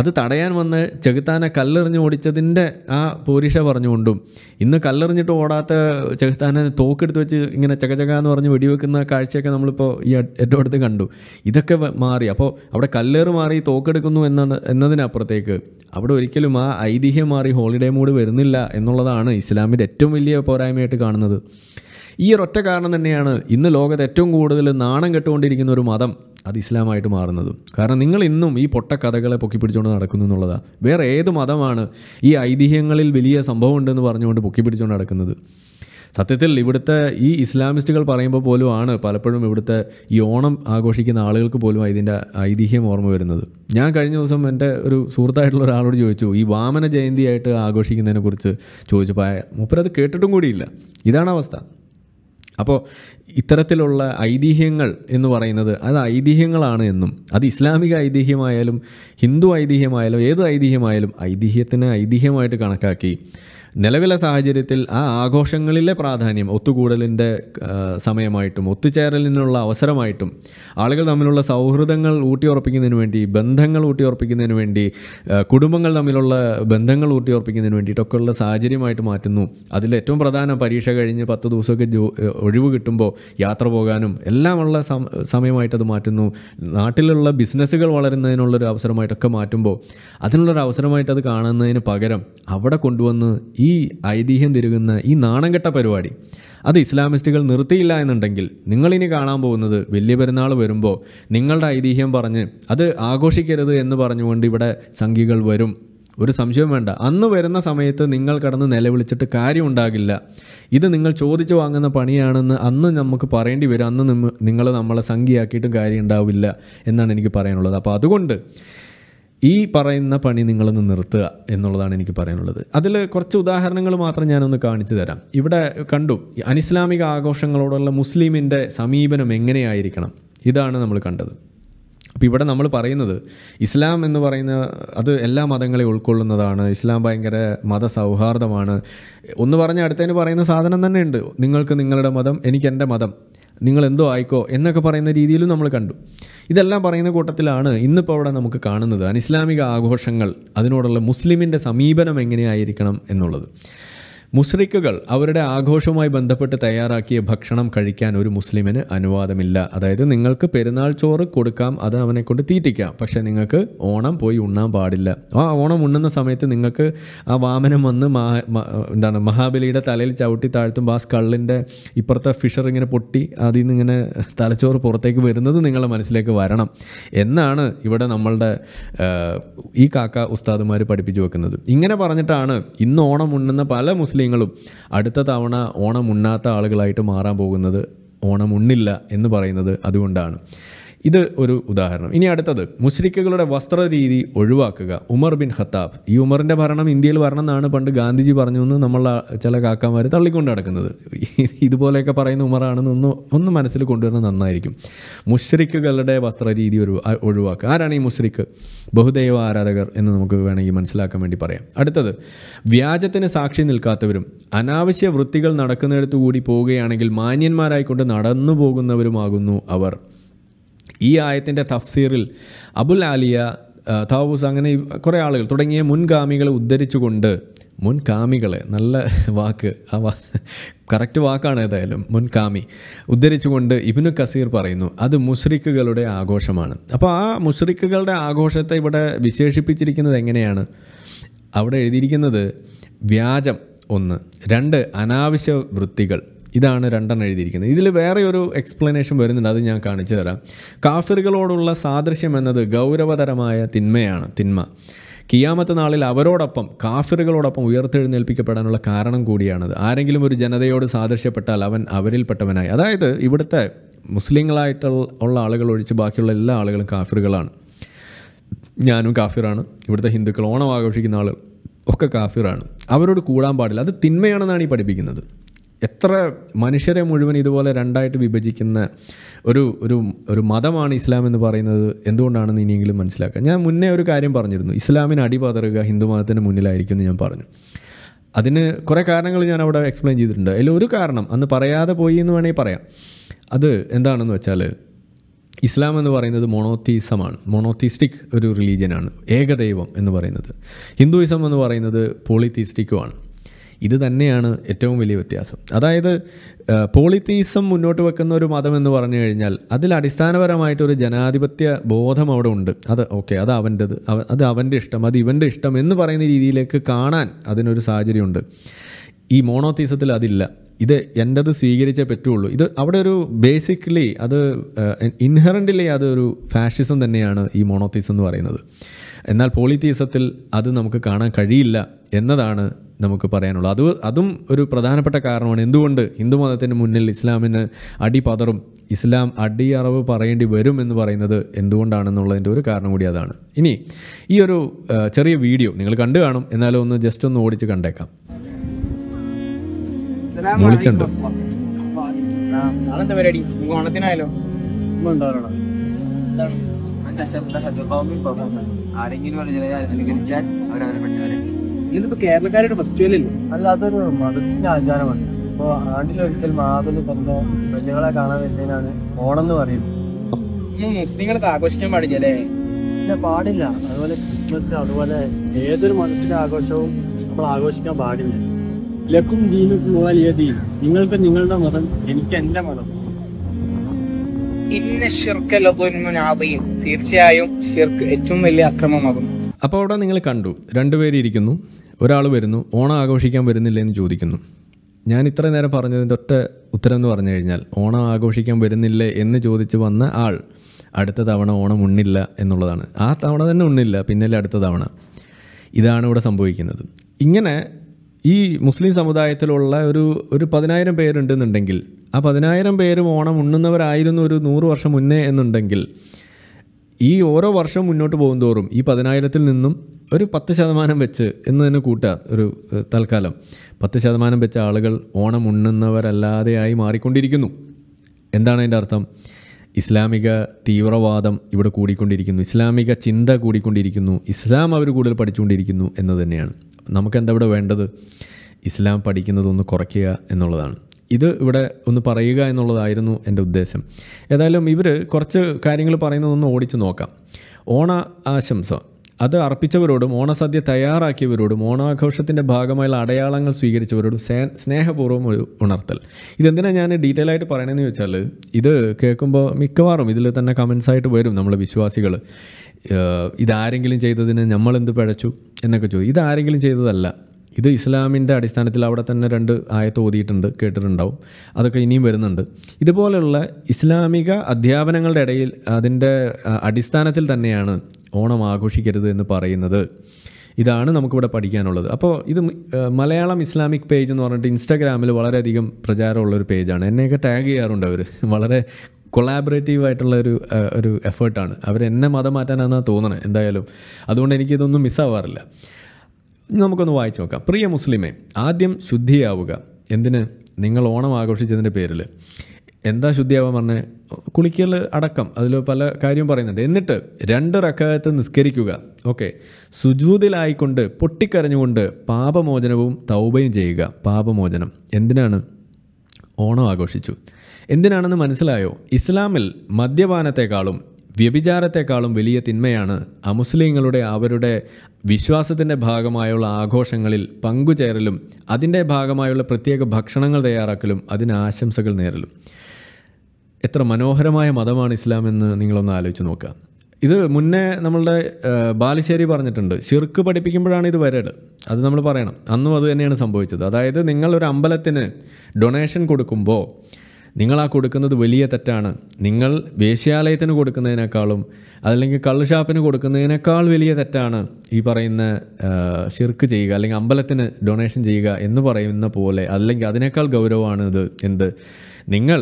അത് തടയാൻ വന്ന് ചെകുത്താനെ കല്ലെറിഞ്ഞ് ഓടിച്ചതിൻ്റെ ആ പോലീഷ പറഞ്ഞുകൊണ്ടും ഇന്ന് കല്ലെറിഞ്ഞിട്ട് ഓടാത്ത ചെകുത്താനെ തോക്കെടുത്ത് വെച്ച് ഇങ്ങനെ ചകചക എന്ന് പറഞ്ഞ് വെടിവെക്കുന്ന കാഴ്ചയൊക്കെ നമ്മളിപ്പോൾ ഈ ഏറ്റവും അടുത്ത് കണ്ടു ഇതൊക്കെ മാറി അപ്പോൾ അവിടെ കല്ലേറ് മാറി തോക്കെടുക്കുന്നു എന്നാണ് എന്നതിനപ്പുറത്തേക്ക് അവിടെ ഒരിക്കലും ആ ഐതിഹ്യം മാറി ഹോളിഡേ മൂഡ് വരുന്നില്ല എന്നുള്ളതാണ് ഇസ്ലാമിൻ്റെ ഏറ്റവും വലിയ പോരായ്മയായിട്ട് കാണുന്നത് ഈ ഒരൊറ്റ കാരണം തന്നെയാണ് ഇന്ന് ലോകത്ത് ഏറ്റവും കൂടുതൽ നാണം കെട്ടുകൊണ്ടിരിക്കുന്ന ഒരു മതം അത് ഇസ്ലാമായിട്ട് മാറുന്നതും കാരണം നിങ്ങൾ ഇന്നും ഈ പൊട്ട കഥകളെ പൊക്കി പിടിച്ചുകൊണ്ട് നടക്കുന്നു എന്നുള്ളതാണ് വേറെ ഏത് മതമാണ് ഈ ഐതിഹ്യങ്ങളിൽ വലിയ സംഭവം ഉണ്ടെന്ന് പറഞ്ഞുകൊണ്ട് പൊക്കി പിടിച്ചുകൊണ്ട് നടക്കുന്നത് സത്യത്തിൽ ഇവിടുത്തെ ഈ ഇസ്ലാമിസ്റ്റുകൾ പറയുമ്പോൾ പോലും ആണ് പലപ്പോഴും ഇവിടുത്തെ ഈ ഓണം ആഘോഷിക്കുന്ന ആളുകൾക്ക് പോലും ഇതിൻ്റെ ഐതിഹ്യം ഓർമ്മ വരുന്നത് ഞാൻ കഴിഞ്ഞ ദിവസം എൻ്റെ ഒരു സുഹൃത്തായിട്ടുള്ള ഒരാളോട് ചോദിച്ചു ഈ വാമന ജയന്തിയായിട്ട് ആഘോഷിക്കുന്നതിനെക്കുറിച്ച് ചോദിച്ചപ്പോൾ മൂപ്പരത് കേട്ടിട്ടും കൂടിയില്ല ഇതാണ് അവസ്ഥ അപ്പോൾ ഇത്തരത്തിലുള്ള ഐതിഹ്യങ്ങൾ എന്ന് പറയുന്നത് അത് ഐതിഹ്യങ്ങളാണ് എന്നും അത് ഇസ്ലാമിക ഐതിഹ്യമായാലും ഹിന്ദു ഐതിഹ്യമായാലും ഏത് ഐതിഹ്യമായാലും ഐതിഹ്യത്തിനെ ഐതിഹ്യമായിട്ട് കണക്കാക്കി നിലവിലെ സാഹചര്യത്തിൽ ആ ആഘോഷങ്ങളിലെ പ്രാധാന്യം ഒത്തുകൂടലിൻ്റെ സമയമായിട്ടും ഒത്തുചേരലിനുള്ള അവസരമായിട്ടും ആളുകൾ തമ്മിലുള്ള സൗഹൃദങ്ങൾ ഊട്ടിയുറപ്പിക്കുന്നതിന് വേണ്ടി ബന്ധങ്ങൾ ഊട്ടിയുറപ്പിക്കുന്നതിന് വേണ്ടി കുടുംബങ്ങൾ തമ്മിലുള്ള ബന്ധങ്ങൾ ഊട്ടിയുറപ്പിക്കുന്നതിന് വേണ്ടിയിട്ടൊക്കെയുള്ള സാഹചര്യമായിട്ട് മാറ്റുന്നു അതിൽ ഏറ്റവും പ്രധാന പരീക്ഷ കഴിഞ്ഞ് പത്ത് ദിവസമൊക്കെ ജോ ഒഴിവ് കിട്ടുമ്പോൾ യാത്ര പോകാനും എല്ലാമുള്ള സമയമായിട്ട് അത് മാറ്റുന്നു നാട്ടിലുള്ള ബിസിനസ്സുകൾ വളരുന്നതിനുള്ളൊരു അവസരമായിട്ടൊക്കെ മാറ്റുമ്പോൾ അതിനുള്ളൊരു അവസരമായിട്ട് അത് കാണുന്നതിന് പകരം അവിടെ കൊണ്ടുവന്ന് ഈ ഈ ഐതിഹ്യം തിരുകുന്ന ഈ നാണംകെട്ട പരിപാടി അത് ഇസ്ലാമിസ്റ്റുകൾ നിർത്തിയില്ല എന്നുണ്ടെങ്കിൽ നിങ്ങളിനി കാണാൻ പോകുന്നത് വലിയ പെരുന്നാൾ വരുമ്പോൾ നിങ്ങളുടെ ഐതിഹ്യം പറഞ്ഞ് അത് ആഘോഷിക്കരുത് എന്ന് പറഞ്ഞുകൊണ്ട് ഇവിടെ സംഘികൾ വരും ഒരു സംശയവും വേണ്ട അന്ന് വരുന്ന സമയത്ത് നിങ്ങൾ കടന്ന് നിലവിളിച്ചിട്ട് കാര്യമുണ്ടാകില്ല ഇത് നിങ്ങൾ ചോദിച്ചു വാങ്ങുന്ന പണിയാണെന്ന് അന്ന് നമുക്ക് പറയേണ്ടി വരും അന്ന് നിങ്ങൾ നമ്മളെ സംഖ്യയാക്കിയിട്ടും കാര്യം ഉണ്ടാവില്ല എന്നാണ് എനിക്ക് പറയാനുള്ളത് അപ്പോൾ അതുകൊണ്ട് ഈ പറയുന്ന പണി നിങ്ങളൊന്ന് നിർത്തുക എന്നുള്ളതാണ് എനിക്ക് പറയാനുള്ളത് അതിൽ കുറച്ച് ഉദാഹരണങ്ങൾ മാത്രം ഞാനൊന്ന് കാണിച്ചു തരാം ഇവിടെ കണ്ടു അനിസ്ലാമിക ആഘോഷങ്ങളോടുള്ള മുസ്ലിമിൻ്റെ സമീപനം എങ്ങനെയായിരിക്കണം ഇതാണ് നമ്മൾ കണ്ടത് അപ്പോൾ ഇവിടെ നമ്മൾ പറയുന്നത് ഇസ്ലാം എന്ന് പറയുന്ന അത് എല്ലാ മതങ്ങളെ ഉൾക്കൊള്ളുന്നതാണ് ഇസ്ലാം ഭയങ്കര മതസൗഹാർദ്ദമാണ് ഒന്ന് പറഞ്ഞ അടുത്തതിന് പറയുന്ന സാധനം തന്നെ ഉണ്ട് നിങ്ങൾക്ക് നിങ്ങളുടെ മതം എനിക്ക് എൻ്റെ മതം നിങ്ങൾ എന്തോ ആയിക്കോ എന്നൊക്കെ പറയുന്ന രീതിയിലും നമ്മൾ കണ്ടു ഇതെല്ലാം പറയുന്ന കൂട്ടത്തിലാണ് ഇന്നിപ്പോൾ അവിടെ നമുക്ക് കാണുന്നത് അനിസ്ലാമിക ആഘോഷങ്ങൾ അതിനോടുള്ള മുസ്ലിമിൻ്റെ സമീപനം എങ്ങനെയായിരിക്കണം എന്നുള്ളത് മുസ്ലിക്കുകൾ അവരുടെ ആഘോഷവുമായി ബന്ധപ്പെട്ട് തയ്യാറാക്കിയ ഭക്ഷണം കഴിക്കാൻ ഒരു മുസ്ലിമിന് അനുവാദമില്ല അതായത് നിങ്ങൾക്ക് പെരുന്നാൾ ചോറ് കൊടുക്കാം അത് അവനെ കൊണ്ട് തീറ്റിക്കാം പക്ഷേ നിങ്ങൾക്ക് ഓണം പോയി ഉണ്ണാൻ പാടില്ല ആ ഓണം ഉണ്ണുന്ന സമയത്ത് നിങ്ങൾക്ക് ആ വാമനം വന്ന് മാ എന്താണ് മഹാബലിയുടെ തലയിൽ ചവിട്ടി താഴ്ത്തുമ്പോൾ ആ സ്കള്ളിൻ്റെ ഇപ്പുറത്തെ ഫിഷർ ഇങ്ങനെ പൊട്ടി അതിൽ നിന്നിങ്ങനെ തലച്ചോറ് പുറത്തേക്ക് വരുന്നത് നിങ്ങളുടെ മനസ്സിലേക്ക് വരണം എന്നാണ് ഇവിടെ നമ്മളുടെ ഈ കാക്ക ഉസ്താദുമാർ പഠിപ്പിച്ചു വെക്കുന്നത് ഇങ്ങനെ പറഞ്ഞിട്ടാണ് ഇന്ന് ഓണം ഉണ്ണുന്ന പല മുസ്ലിം മുസ്ലിങ്ങളും അടുത്ത തവണ ഓണം ഉണ്ണാത്ത ആളുകളായിട്ട് മാറാൻ പോകുന്നത് ഓണം ഉണ്ണില്ല എന്ന് പറയുന്നത് അതുകൊണ്ടാണ് ഇത് ഒരു ഉദാഹരണം ഇനി അടുത്തത് മുസ്ലിക്കുകളുടെ വസ്ത്രരീതി ഒഴിവാക്കുക ഉമർ ബിൻ ഖത്താബ് ഈ ഉമറിൻ്റെ ഭരണം ഇന്ത്യയിൽ വരണം എന്നാണ് പണ്ട് ഗാന്ധിജി പറഞ്ഞു എന്ന് നമ്മളെ ചില കാക്കാമാർ തള്ളിക്കൊണ്ട് നടക്കുന്നത് ഇതുപോലെയൊക്കെ പറയുന്ന ഉമറാണെന്ന് ഒന്ന് ഒന്ന് മനസ്സിൽ കൊണ്ടുവരുന്നത് നന്നായിരിക്കും മുസ്ലിക്കുകളുടെ വസ്ത്രരീതി ഒരു ഒഴിവാക്കുക ആരാണ് ഈ മുസ്ലിക്ക് ബഹുദൈവ ആരാധകർ എന്ന് നമുക്ക് വേണമെങ്കിൽ മനസ്സിലാക്കാൻ വേണ്ടി പറയാം അടുത്തത് വ്യാജത്തിന് സാക്ഷി നിൽക്കാത്തവരും അനാവശ്യ വൃത്തികൾ നടക്കുന്നിടത്തുകൂടി പോവുകയാണെങ്കിൽ മാന്യന്മാരായിക്കൊണ്ട് നടന്നു പോകുന്നവരുമാകുന്നു അവർ ഈ ആയത്തിൻ്റെ തഫ്സീറിൽ അബുൽ ആലിയ താവൂസ് അങ്ങനെ കുറേ ആളുകൾ തുടങ്ങിയ മുൻഗാമികളെ ഉദ്ധരിച്ചുകൊണ്ട് മുൻകാമികളെ നല്ല വാക്ക് ആ വാ കറക്റ്റ് വാക്കാണ് ഏതായാലും മുൻകാമി ഉദ്ധരിച്ചുകൊണ്ട് ഇബിനു കസീർ പറയുന്നു അത് മുഷ്രിക്കുകളുടെ ആഘോഷമാണ് അപ്പോൾ ആ മുഷ്രിക്കുകളുടെ ആഘോഷത്തെ ഇവിടെ വിശേഷിപ്പിച്ചിരിക്കുന്നത് എങ്ങനെയാണ് അവിടെ എഴുതിയിരിക്കുന്നത് വ്യാജം ഒന്ന് രണ്ട് അനാവശ്യ വൃത്തികൾ ഇതാണ് രണ്ടെണ്ണം എഴുതിയിരിക്കുന്നത് ഇതിൽ വേറെ ഒരു എക്സ്പ്ലനേഷൻ വരുന്നുണ്ട് അത് ഞാൻ കാണിച്ചു തരാം കാഫിറുകളോടുള്ള സാദൃശ്യം എന്നത് ഗൗരവതരമായ തിന്മയാണ് തിന്മ കിയാമത്ത നാളിൽ അവരോടൊപ്പം കാഫിറുകളോടൊപ്പം ഉയർത്തെഴുന്നേൽപ്പിക്കപ്പെടാനുള്ള കാരണം കൂടിയാണത് ആരെങ്കിലും ഒരു ജനതയോട് സാദൃശ്യപ്പെട്ടാൽ അവൻ അവരിൽപ്പെട്ടവനായി അതായത് ഇവിടുത്തെ മുസ്ലിങ്ങളായിട്ടുള്ള ഉള്ള ആളുകൾ ഒഴിച്ച് ബാക്കിയുള്ള എല്ലാ ആളുകളും കാഫിറുകളാണ് ഞാനും കാഫിറാണ് ഇവിടുത്തെ ഹിന്ദുക്കൾ ഓണം ആഘോഷിക്കുന്ന ആൾ ഒക്കെ കാഫിറാണ് അവരോട് കൂടാൻ പാടില്ല അത് തിന്മയാണെന്നാണ് ഈ പഠിപ്പിക്കുന്നത് എത്ര മനുഷ്യരെ മുഴുവൻ ഇതുപോലെ രണ്ടായിട്ട് വിഭജിക്കുന്ന ഒരു ഒരു ഒരു മതമാണ് ഇസ്ലാം എന്ന് പറയുന്നത് എന്തുകൊണ്ടാണെന്ന് ഇനിയെങ്കിലും മനസ്സിലാക്കുക ഞാൻ മുന്നേ ഒരു കാര്യം പറഞ്ഞിരുന്നു ഇസ്ലാമിന് അടിപതറുക ഹിന്ദു മതത്തിന് മുന്നിലായിരിക്കും എന്ന് ഞാൻ പറഞ്ഞു അതിന് കുറേ കാരണങ്ങൾ ഞാൻ അവിടെ എക്സ്പ്ലെയിൻ ചെയ്തിട്ടുണ്ട് അതിൽ ഒരു കാരണം അന്ന് പറയാതെ പോയി എന്ന് വേണമെങ്കിൽ പറയാം അത് എന്താണെന്ന് വെച്ചാൽ ഇസ്ലാം എന്ന് പറയുന്നത് മൊണോത്തീസമാണ് മൊണോത്തീസ്റ്റിക് ഒരു റിലീജിയനാണ് ഏകദൈവം എന്ന് പറയുന്നത് ഹിന്ദുയിസം എന്ന് പറയുന്നത് പോളിത്തീസ്റ്റിക്കുമാണ് ഇത് തന്നെയാണ് ഏറ്റവും വലിയ വ്യത്യാസം അതായത് പോളിത്തീസം മുന്നോട്ട് വെക്കുന്ന ഒരു മതം എന്ന് പറഞ്ഞു കഴിഞ്ഞാൽ അതിൽ അടിസ്ഥാനപരമായിട്ട് ഒരു ജനാധിപത്യ ബോധം അവിടെ ഉണ്ട് അത് ഓക്കെ അത് അവൻ്റെത് അത് അവൻ്റെ ഇഷ്ടം അത് ഇവൻ്റെ ഇഷ്ടം എന്ന് പറയുന്ന രീതിയിലേക്ക് കാണാൻ അതിനൊരു സാഹചര്യമുണ്ട് ഈ മോണോത്തീസത്തിൽ അതില്ല ഇത് എൻ്റെത് സ്വീകരിച്ചേ പറ്റുള്ളൂ ഇത് അവിടെ ഒരു ബേസിക്കലി അത് ഇൻഹറൻ്റലി അതൊരു ഫാഷിസം തന്നെയാണ് ഈ മോണോത്തീസം എന്ന് പറയുന്നത് എന്നാൽ പോളിത്തീസത്തിൽ അത് നമുക്ക് കാണാൻ കഴിയില്ല എന്നതാണ് നമുക്ക് പറയാനുള്ളത് അത് അതും ഒരു പ്രധാനപ്പെട്ട കാരണമാണ് എന്തുകൊണ്ട് ഹിന്ദുമതത്തിന് മുന്നിൽ ഇസ്ലാമിന് അടി പതറും ഇസ്ലാം അടിയറവ് പറയേണ്ടി വരും എന്ന് പറയുന്നത് എന്തുകൊണ്ടാണെന്നുള്ളതിൻ്റെ ഒരു കാരണം കൂടി അതാണ് ഇനി ഈ ഒരു ചെറിയ വീഡിയോ നിങ്ങൾ കണ്ടു കാണും എന്നാലും ഒന്ന് ജസ്റ്റ് ഒന്ന് ഓടിച്ച് കണ്ടേക്കാം വിളിച്ചുണ്ട് ഓണത്തിനായാലോ ആരെങ്കിലും കേരളക്കാരുടെ ഫെസ്റ്റിവലല്ലേ അല്ല അതൊരു മതത്തിന്റെ ആചാരമാണ് ഇപ്പൊ ആണ്ടിലൊരിക്കൽ മാതല് തന്റെ പെണ്ണുകളെ കാണാൻ വരുന്നതിനാണ് ഓണം എന്ന് പറയുന്നത് മുസ്ലിങ്ങൾക്ക് ആഘോഷിക്കാൻ പാടില്ലേ ഇല്ല പാടില്ല അതുപോലെ ക്രിസ്മസ് അതുപോലെ ഏതൊരു മതത്തിന്റെ ആഘോഷവും നമ്മൾ ആഘോഷിക്കാൻ പാടില്ല ലക്കും ദീനും നിങ്ങൾക്ക് നിങ്ങളുടെ മതം എനിക്ക് എന്റെ മതം ഇന്ന തീർച്ചയായും ഏറ്റവും വലിയ അക്രമമാകുന്നു അപ്പോൾ അവിടെ നിങ്ങൾ കണ്ടു ഇരിക്കുന്നു ഒരാൾ വരുന്നു ഓണം ആഘോഷിക്കാൻ വരുന്നില്ല എന്ന് ചോദിക്കുന്നു ഞാൻ ഇത്ര നേരം പറഞ്ഞതിൻ്റെ ഒറ്റ ഉത്തരം എന്ന് പറഞ്ഞു കഴിഞ്ഞാൽ ഓണം ആഘോഷിക്കാൻ വരുന്നില്ലേ എന്ന് ചോദിച്ച് വന്ന ആൾ അടുത്ത തവണ ഓണം ഉണ്ണില്ല എന്നുള്ളതാണ് ആ തവണ തന്നെ ഉണ്ണില്ല പിന്നല്ല അടുത്ത തവണ ഇതാണ് ഇവിടെ സംഭവിക്കുന്നത് ഇങ്ങനെ ഈ മുസ്ലിം സമുദായത്തിലുള്ള ഒരു ഒരു പതിനായിരം പേരുണ്ടെന്നുണ്ടെങ്കിൽ ആ പതിനായിരം പേരും ഓണം ഉണ്ണുന്നവരായിരുന്നു ഒരു നൂറ് വർഷം മുന്നേ എന്നുണ്ടെങ്കിൽ ഈ ഓരോ വർഷം മുന്നോട്ട് പോകും തോറും ഈ പതിനായിരത്തിൽ നിന്നും ഒരു പത്ത് ശതമാനം വെച്ച് എന്ന് തന്നെ കൂട്ടുക ഒരു തൽക്കാലം പത്ത് ശതമാനം വെച്ച ആളുകൾ ഓണം ഉണ്ണുന്നവരല്ലാതെയായി മാറിക്കൊണ്ടിരിക്കുന്നു എന്താണ് അതിൻ്റെ അർത്ഥം ഇസ്ലാമിക തീവ്രവാദം ഇവിടെ കൂടിക്കൊണ്ടിരിക്കുന്നു ഇസ്ലാമിക ചിന്ത കൂടിക്കൊണ്ടിരിക്കുന്നു ഇസ്ലാം അവർ കൂടുതൽ പഠിച്ചുകൊണ്ടിരിക്കുന്നു എന്ന് തന്നെയാണ് എന്താ ഇവിടെ വേണ്ടത് ഇസ്ലാം പഠിക്കുന്നതൊന്ന് കുറയ്ക്കുക എന്നുള്ളതാണ് ഇത് ഇവിടെ ഒന്ന് പറയുക എന്നുള്ളതായിരുന്നു എൻ്റെ ഉദ്ദേശം ഏതായാലും ഇവർ കുറച്ച് കാര്യങ്ങൾ പറയുന്നതൊന്ന് ഓടിച്ചു നോക്കാം ഓണ ആശംസ അത് അർപ്പിച്ചവരോടും ഓണസദ്യ തയ്യാറാക്കിയവരോടും ഓണാഘോഷത്തിൻ്റെ ഭാഗമായുള്ള അടയാളങ്ങൾ സ്വീകരിച്ചവരോടും സേ സ്നേഹപൂർവ്വം ഒരു ഉണർത്തൽ ഇതെന്തിനാണ് ഞാൻ ഡീറ്റെയിൽ ആയിട്ട് പറയണമെന്ന് ചോദിച്ചാൽ ഇത് കേൾക്കുമ്പോൾ മിക്കവാറും ഇതിൽ തന്നെ കമൻസ് ആയിട്ട് വരും നമ്മളെ വിശ്വാസികൾ ഇതാരെങ്കിലും ചെയ്തതിന് നമ്മളെന്ത് പിഴച്ചു എന്നൊക്കെ ചോദിക്കും ഇതാരെങ്കിലും ചെയ്തതല്ല ഇത് ഇസ്ലാമിൻ്റെ അടിസ്ഥാനത്തിൽ അവിടെ തന്നെ രണ്ട് ആയത്ത് ഓതിയിട്ടുണ്ട് കേട്ടിട്ടുണ്ടാവും അതൊക്കെ ഇനിയും വരുന്നുണ്ട് ഇതുപോലെയുള്ള ഇസ്ലാമിക അധ്യാപനങ്ങളുടെ ഇടയിൽ അതിൻ്റെ അടിസ്ഥാനത്തിൽ തന്നെയാണ് ഓണം ആഘോഷിക്കരുത് എന്ന് പറയുന്നത് ഇതാണ് നമുക്കിവിടെ പഠിക്കാനുള്ളത് അപ്പോൾ ഇത് മലയാളം ഇസ്ലാമിക് പേജ് എന്ന് പറഞ്ഞിട്ട് ഇൻസ്റ്റാഗ്രാമിൽ വളരെയധികം പ്രചാരമുള്ളൊരു പേജാണ് എന്നെയൊക്കെ ടാഗ് ചെയ്യാറുണ്ട് അവർ വളരെ കൊളാബറേറ്റീവ് ആയിട്ടുള്ള ഒരു ഒരു എഫേർട്ടാണ് അവർ എന്നെ മതം മാറ്റാനാണെന്നാണ് തോന്നുന്നത് എന്തായാലും അതുകൊണ്ട് എനിക്കിതൊന്നും മിസ്സാവാറില്ല നമുക്കൊന്ന് വായിച്ചു നോക്കാം പ്രിയ മുസ്ലിമേ ആദ്യം ശുദ്ധിയാവുക എന്തിന് നിങ്ങൾ ഓണം ആഘോഷിച്ചതിൻ്റെ പേരിൽ എന്താ ശുദ്ധിയാവാൻ പറഞ്ഞത് കുളിക്കൽ അടക്കം അതിൽ പല കാര്യവും പറയുന്നുണ്ട് എന്നിട്ട് രണ്ട് റക്കായത്ത് നിസ്കരിക്കുക ഓക്കെ സുജൂതിലായിക്കൊണ്ട് പൊട്ടിക്കരഞ്ഞുകൊണ്ട് പാപമോചനവും തൗബയും ചെയ്യുക പാപമോചനം എന്തിനാണ് ഓണം ആഘോഷിച്ചു എന്തിനാണെന്ന് മനസ്സിലായോ ഇസ്ലാമിൽ മദ്യപാനത്തെക്കാളും വ്യഭിചാരത്തെക്കാളും വലിയ തിന്മയാണ് അമുസ്ലിങ്ങളുടെ അവരുടെ വിശ്വാസത്തിൻ്റെ ഭാഗമായുള്ള ആഘോഷങ്ങളിൽ പങ്കുചേരലും അതിൻ്റെ ഭാഗമായുള്ള പ്രത്യേക ഭക്ഷണങ്ങൾ തയ്യാറാക്കലും അതിന് ആശംസകൾ നേരലും എത്ര മനോഹരമായ മതമാണ് ഇസ്ലാം എന്ന് നിങ്ങളൊന്ന് ആലോചിച്ച് നോക്കുക ഇത് മുന്നേ നമ്മളുടെ ബാലുശ്ശേരി പറഞ്ഞിട്ടുണ്ട് ഷിർക്ക് പഠിപ്പിക്കുമ്പോഴാണ് ഇത് വരട് അത് നമ്മൾ പറയണം അന്നും അത് തന്നെയാണ് സംഭവിച്ചത് അതായത് നിങ്ങളൊരു അമ്പലത്തിന് ഡൊണേഷൻ കൊടുക്കുമ്പോൾ നിങ്ങൾ ആ കൊടുക്കുന്നത് വലിയ തെറ്റാണ് നിങ്ങൾ വേശ്യാലയത്തിന് കൊടുക്കുന്നതിനേക്കാളും അതല്ലെങ്കിൽ കള്ളുഷാപ്പിന് കൊടുക്കുന്നതിനേക്കാൾ വലിയ തെറ്റാണ് ഈ പറയുന്ന ഷിർക്ക് ചെയ്യുക അല്ലെങ്കിൽ അമ്പലത്തിന് ഡൊണേഷൻ ചെയ്യുക എന്ന് പറയുന്ന പോലെ അല്ലെങ്കിൽ അതിനേക്കാൾ ഗൗരവമാണ് ഇത് എന്ത് നിങ്ങൾ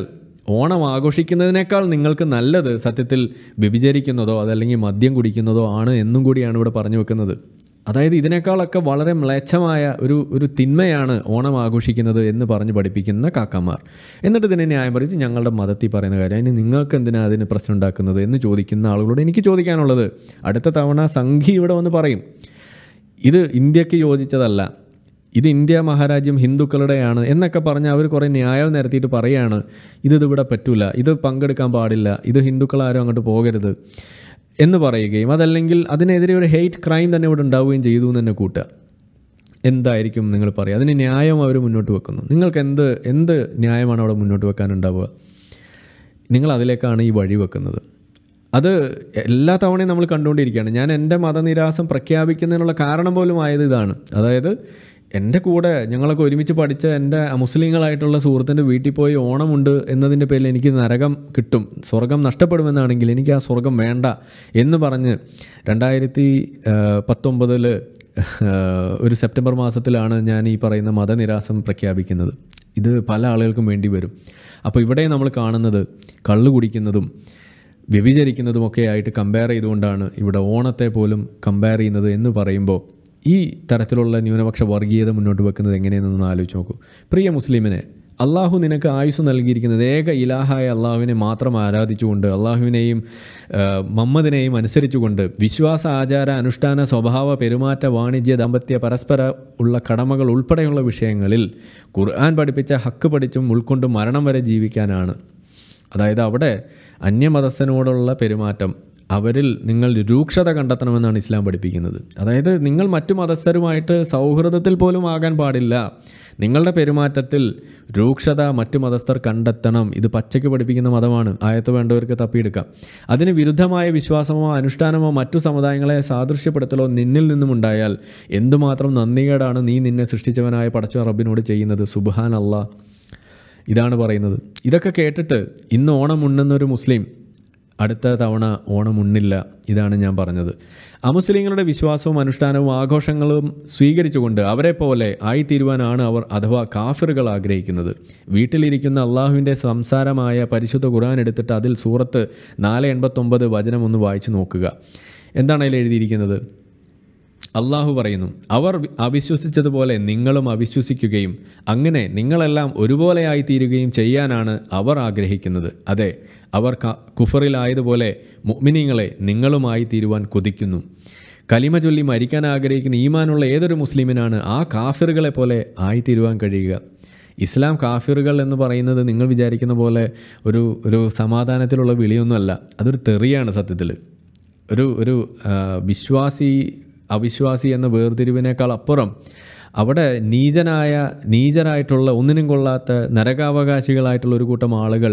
ഓണം ആഘോഷിക്കുന്നതിനേക്കാൾ നിങ്ങൾക്ക് നല്ലത് സത്യത്തിൽ വ്യഭിചരിക്കുന്നതോ അതല്ലെങ്കിൽ മദ്യം കുടിക്കുന്നതോ ആണ് എന്നും കൂടിയാണ് ഇവിടെ പറഞ്ഞു വെക്കുന്നത് അതായത് ഇതിനേക്കാളൊക്കെ വളരെ മ്ലേച്ഛമായ ഒരു ഒരു തിന്മയാണ് ഓണം ആഘോഷിക്കുന്നത് എന്ന് പറഞ്ഞ് പഠിപ്പിക്കുന്ന കാക്കമാർ എന്നിട്ട് ഇതിനെ ന്യായം പറഞ്ഞ് ഞങ്ങളുടെ മതത്തിൽ പറയുന്ന കാര്യം അതിന് നിങ്ങൾക്ക് എന്തിനാണ് അതിന് പ്രശ്നം ഉണ്ടാക്കുന്നത് എന്ന് ചോദിക്കുന്ന ആളുകളോട് എനിക്ക് ചോദിക്കാനുള്ളത് അടുത്ത തവണ സംഘി ഇവിടെ വന്ന് പറയും ഇത് ഇന്ത്യക്ക് യോജിച്ചതല്ല ഇത് ഇന്ത്യ മഹാരാജ്യം ഹിന്ദുക്കളുടെയാണ് എന്നൊക്കെ പറഞ്ഞ് അവർ കുറേ ന്യായം നിരത്തിയിട്ട് പറയുകയാണ് ഇത് ഇവിടെ പറ്റില്ല ഇത് പങ്കെടുക്കാൻ പാടില്ല ഇത് ഹിന്ദുക്കളാരും അങ്ങോട്ട് പോകരുത് എന്ന് പറയുകയും അതല്ലെങ്കിൽ അതിനെതിരെ ഒരു ഹെയ്റ്റ് ക്രൈം തന്നെ ഇവിടെ ഉണ്ടാവുകയും ചെയ്തു എന്ന് തന്നെ കൂട്ടുക എന്തായിരിക്കും നിങ്ങൾ പറയുക അതിന് ന്യായം അവർ മുന്നോട്ട് വെക്കുന്നു നിങ്ങൾക്ക് എന്ത് എന്ത് ന്യായമാണ് അവിടെ മുന്നോട്ട് വെക്കാനുണ്ടാവുക നിങ്ങൾ അതിലേക്കാണ് ഈ വഴി വെക്കുന്നത് അത് എല്ലാ തവണയും നമ്മൾ കണ്ടുകൊണ്ടിരിക്കുകയാണ് ഞാൻ എൻ്റെ മതനിരാസം പ്രഖ്യാപിക്കുന്നതിനുള്ള കാരണം പോലും ആയത് ഇതാണ് അതായത് എൻ്റെ കൂടെ ഞങ്ങളൊക്കെ ഒരുമിച്ച് പഠിച്ച എൻ്റെ മുസ്ലിങ്ങളായിട്ടുള്ള സുഹൃത്തിൻ്റെ വീട്ടിൽ പോയി ഓണമുണ്ട് എന്നതിൻ്റെ പേരിൽ എനിക്ക് നരകം കിട്ടും സ്വർഗം നഷ്ടപ്പെടുമെന്നാണെങ്കിൽ എനിക്ക് ആ സ്വർഗം വേണ്ട എന്ന് പറഞ്ഞ് രണ്ടായിരത്തി പത്തൊമ്പതിൽ ഒരു സെപ്റ്റംബർ മാസത്തിലാണ് ഞാൻ ഈ പറയുന്ന മതനിരാസം പ്രഖ്യാപിക്കുന്നത് ഇത് പല ആളുകൾക്കും വേണ്ടി വരും അപ്പോൾ ഇവിടെ നമ്മൾ കാണുന്നത് കള്ളു കുടിക്കുന്നതും വ്യഭിചരിക്കുന്നതുമൊക്കെ ആയിട്ട് കമ്പയർ ചെയ്തുകൊണ്ടാണ് ഇവിടെ ഓണത്തെ പോലും കമ്പയർ ചെയ്യുന്നത് എന്ന് പറയുമ്പോൾ ഈ തരത്തിലുള്ള ന്യൂനപക്ഷ വർഗീയത മുന്നോട്ട് വെക്കുന്നത് എങ്ങനെയെന്നൊന്ന് ആലോചിച്ച് നോക്കൂ പ്രിയ മുസ്ലിമിനെ അള്ളാഹു നിനക്ക് ആയുസ് നൽകിയിരിക്കുന്നത് ഏക ഇലാഹായ അള്ളാഹുവിനെ മാത്രം ആരാധിച്ചുകൊണ്ട് അള്ളാഹുവിനെയും മമ്മദിനെയും അനുസരിച്ചുകൊണ്ട് വിശ്വാസ ആചാര അനുഷ്ഠാന സ്വഭാവ പെരുമാറ്റ വാണിജ്യ ദാമ്പത്യ പരസ്പര ഉള്ള കടമകൾ ഉൾപ്പെടെയുള്ള വിഷയങ്ങളിൽ ഖുർആൻ പഠിപ്പിച്ച ഹക്ക് പഠിച്ചും ഉൾക്കൊണ്ടും മരണം വരെ ജീവിക്കാനാണ് അതായത് അവിടെ അന്യമതസ്ഥനോടുള്ള പെരുമാറ്റം അവരിൽ നിങ്ങൾ രൂക്ഷത കണ്ടെത്തണമെന്നാണ് ഇസ്ലാം പഠിപ്പിക്കുന്നത് അതായത് നിങ്ങൾ മറ്റു മതസ്ഥരുമായിട്ട് സൗഹൃദത്തിൽ പോലും ആകാൻ പാടില്ല നിങ്ങളുടെ പെരുമാറ്റത്തിൽ രൂക്ഷത മറ്റു മതസ്ഥർ കണ്ടെത്തണം ഇത് പച്ചയ്ക്ക് പഠിപ്പിക്കുന്ന മതമാണ് ആയത്ത് വേണ്ടവർക്ക് തപ്പിയെടുക്കാം അതിന് വിരുദ്ധമായ വിശ്വാസമോ അനുഷ്ഠാനമോ മറ്റു സമുദായങ്ങളെ സാദൃശ്യപ്പെടുത്തലോ നിന്നിൽ നിന്നും ഉണ്ടായാൽ എന്തുമാത്രം നന്ദികേടാണ് നീ നിന്നെ സൃഷ്ടിച്ചവനായ പടച്ച റബ്ബിനോട് ചെയ്യുന്നത് സുബാൻ അള്ളാഹ് ഇതാണ് പറയുന്നത് ഇതൊക്കെ കേട്ടിട്ട് ഇന്ന് ഓണം ഉണ്ണുന്നൊരു മുസ്ലിം അടുത്ത തവണ ഓണം ഉണ്ണില്ല ഇതാണ് ഞാൻ പറഞ്ഞത് അമുസ്ലിങ്ങളുടെ വിശ്വാസവും അനുഷ്ഠാനവും ആഘോഷങ്ങളും സ്വീകരിച്ചുകൊണ്ട് അവരെ പോലെ ആയിത്തീരുവാനാണ് അവർ അഥവാ കാഫിറുകൾ ആഗ്രഹിക്കുന്നത് വീട്ടിലിരിക്കുന്ന അള്ളാഹുവിൻ്റെ സംസാരമായ പരിശുദ്ധ ഖുർആൻ എടുത്തിട്ട് അതിൽ സൂറത്ത് നാല് എൺപത്തൊമ്പത് വചനം ഒന്ന് വായിച്ചു നോക്കുക എന്താണ് അതിൽ എഴുതിയിരിക്കുന്നത് അള്ളാഹു പറയുന്നു അവർ അവിശ്വസിച്ചതുപോലെ നിങ്ങളും അവിശ്വസിക്കുകയും അങ്ങനെ നിങ്ങളെല്ലാം ഒരുപോലെയായിത്തീരുകയും ചെയ്യാനാണ് അവർ ആഗ്രഹിക്കുന്നത് അതെ അവർ കുഫറിലായതുപോലെ മുഅ്മിനീങ്ങളെ നിങ്ങളുമായി തീരുവാൻ കൊതിക്കുന്നു കലിമ ചൊല്ലി മരിക്കാൻ ആഗ്രഹിക്കുന്ന ഈമാനുള്ള ഏതൊരു മുസ്ലിമിനാണ് ആ കാഫിറുകളെ പോലെ ആയിത്തീരുവാൻ കഴിയുക ഇസ്ലാം കാഫിറുകൾ എന്ന് പറയുന്നത് നിങ്ങൾ വിചാരിക്കുന്ന പോലെ ഒരു ഒരു സമാധാനത്തിലുള്ള വിളിയൊന്നുമല്ല അതൊരു തെറിയാണ് സത്യത്തിൽ ഒരു ഒരു വിശ്വാസി അവിശ്വാസി എന്ന വേർതിരിവിനേക്കാൾ അപ്പുറം അവിടെ നീചനായ നീചരായിട്ടുള്ള ഒന്നിനും കൊള്ളാത്ത നരകാവകാശികളായിട്ടുള്ള ഒരു കൂട്ടം ആളുകൾ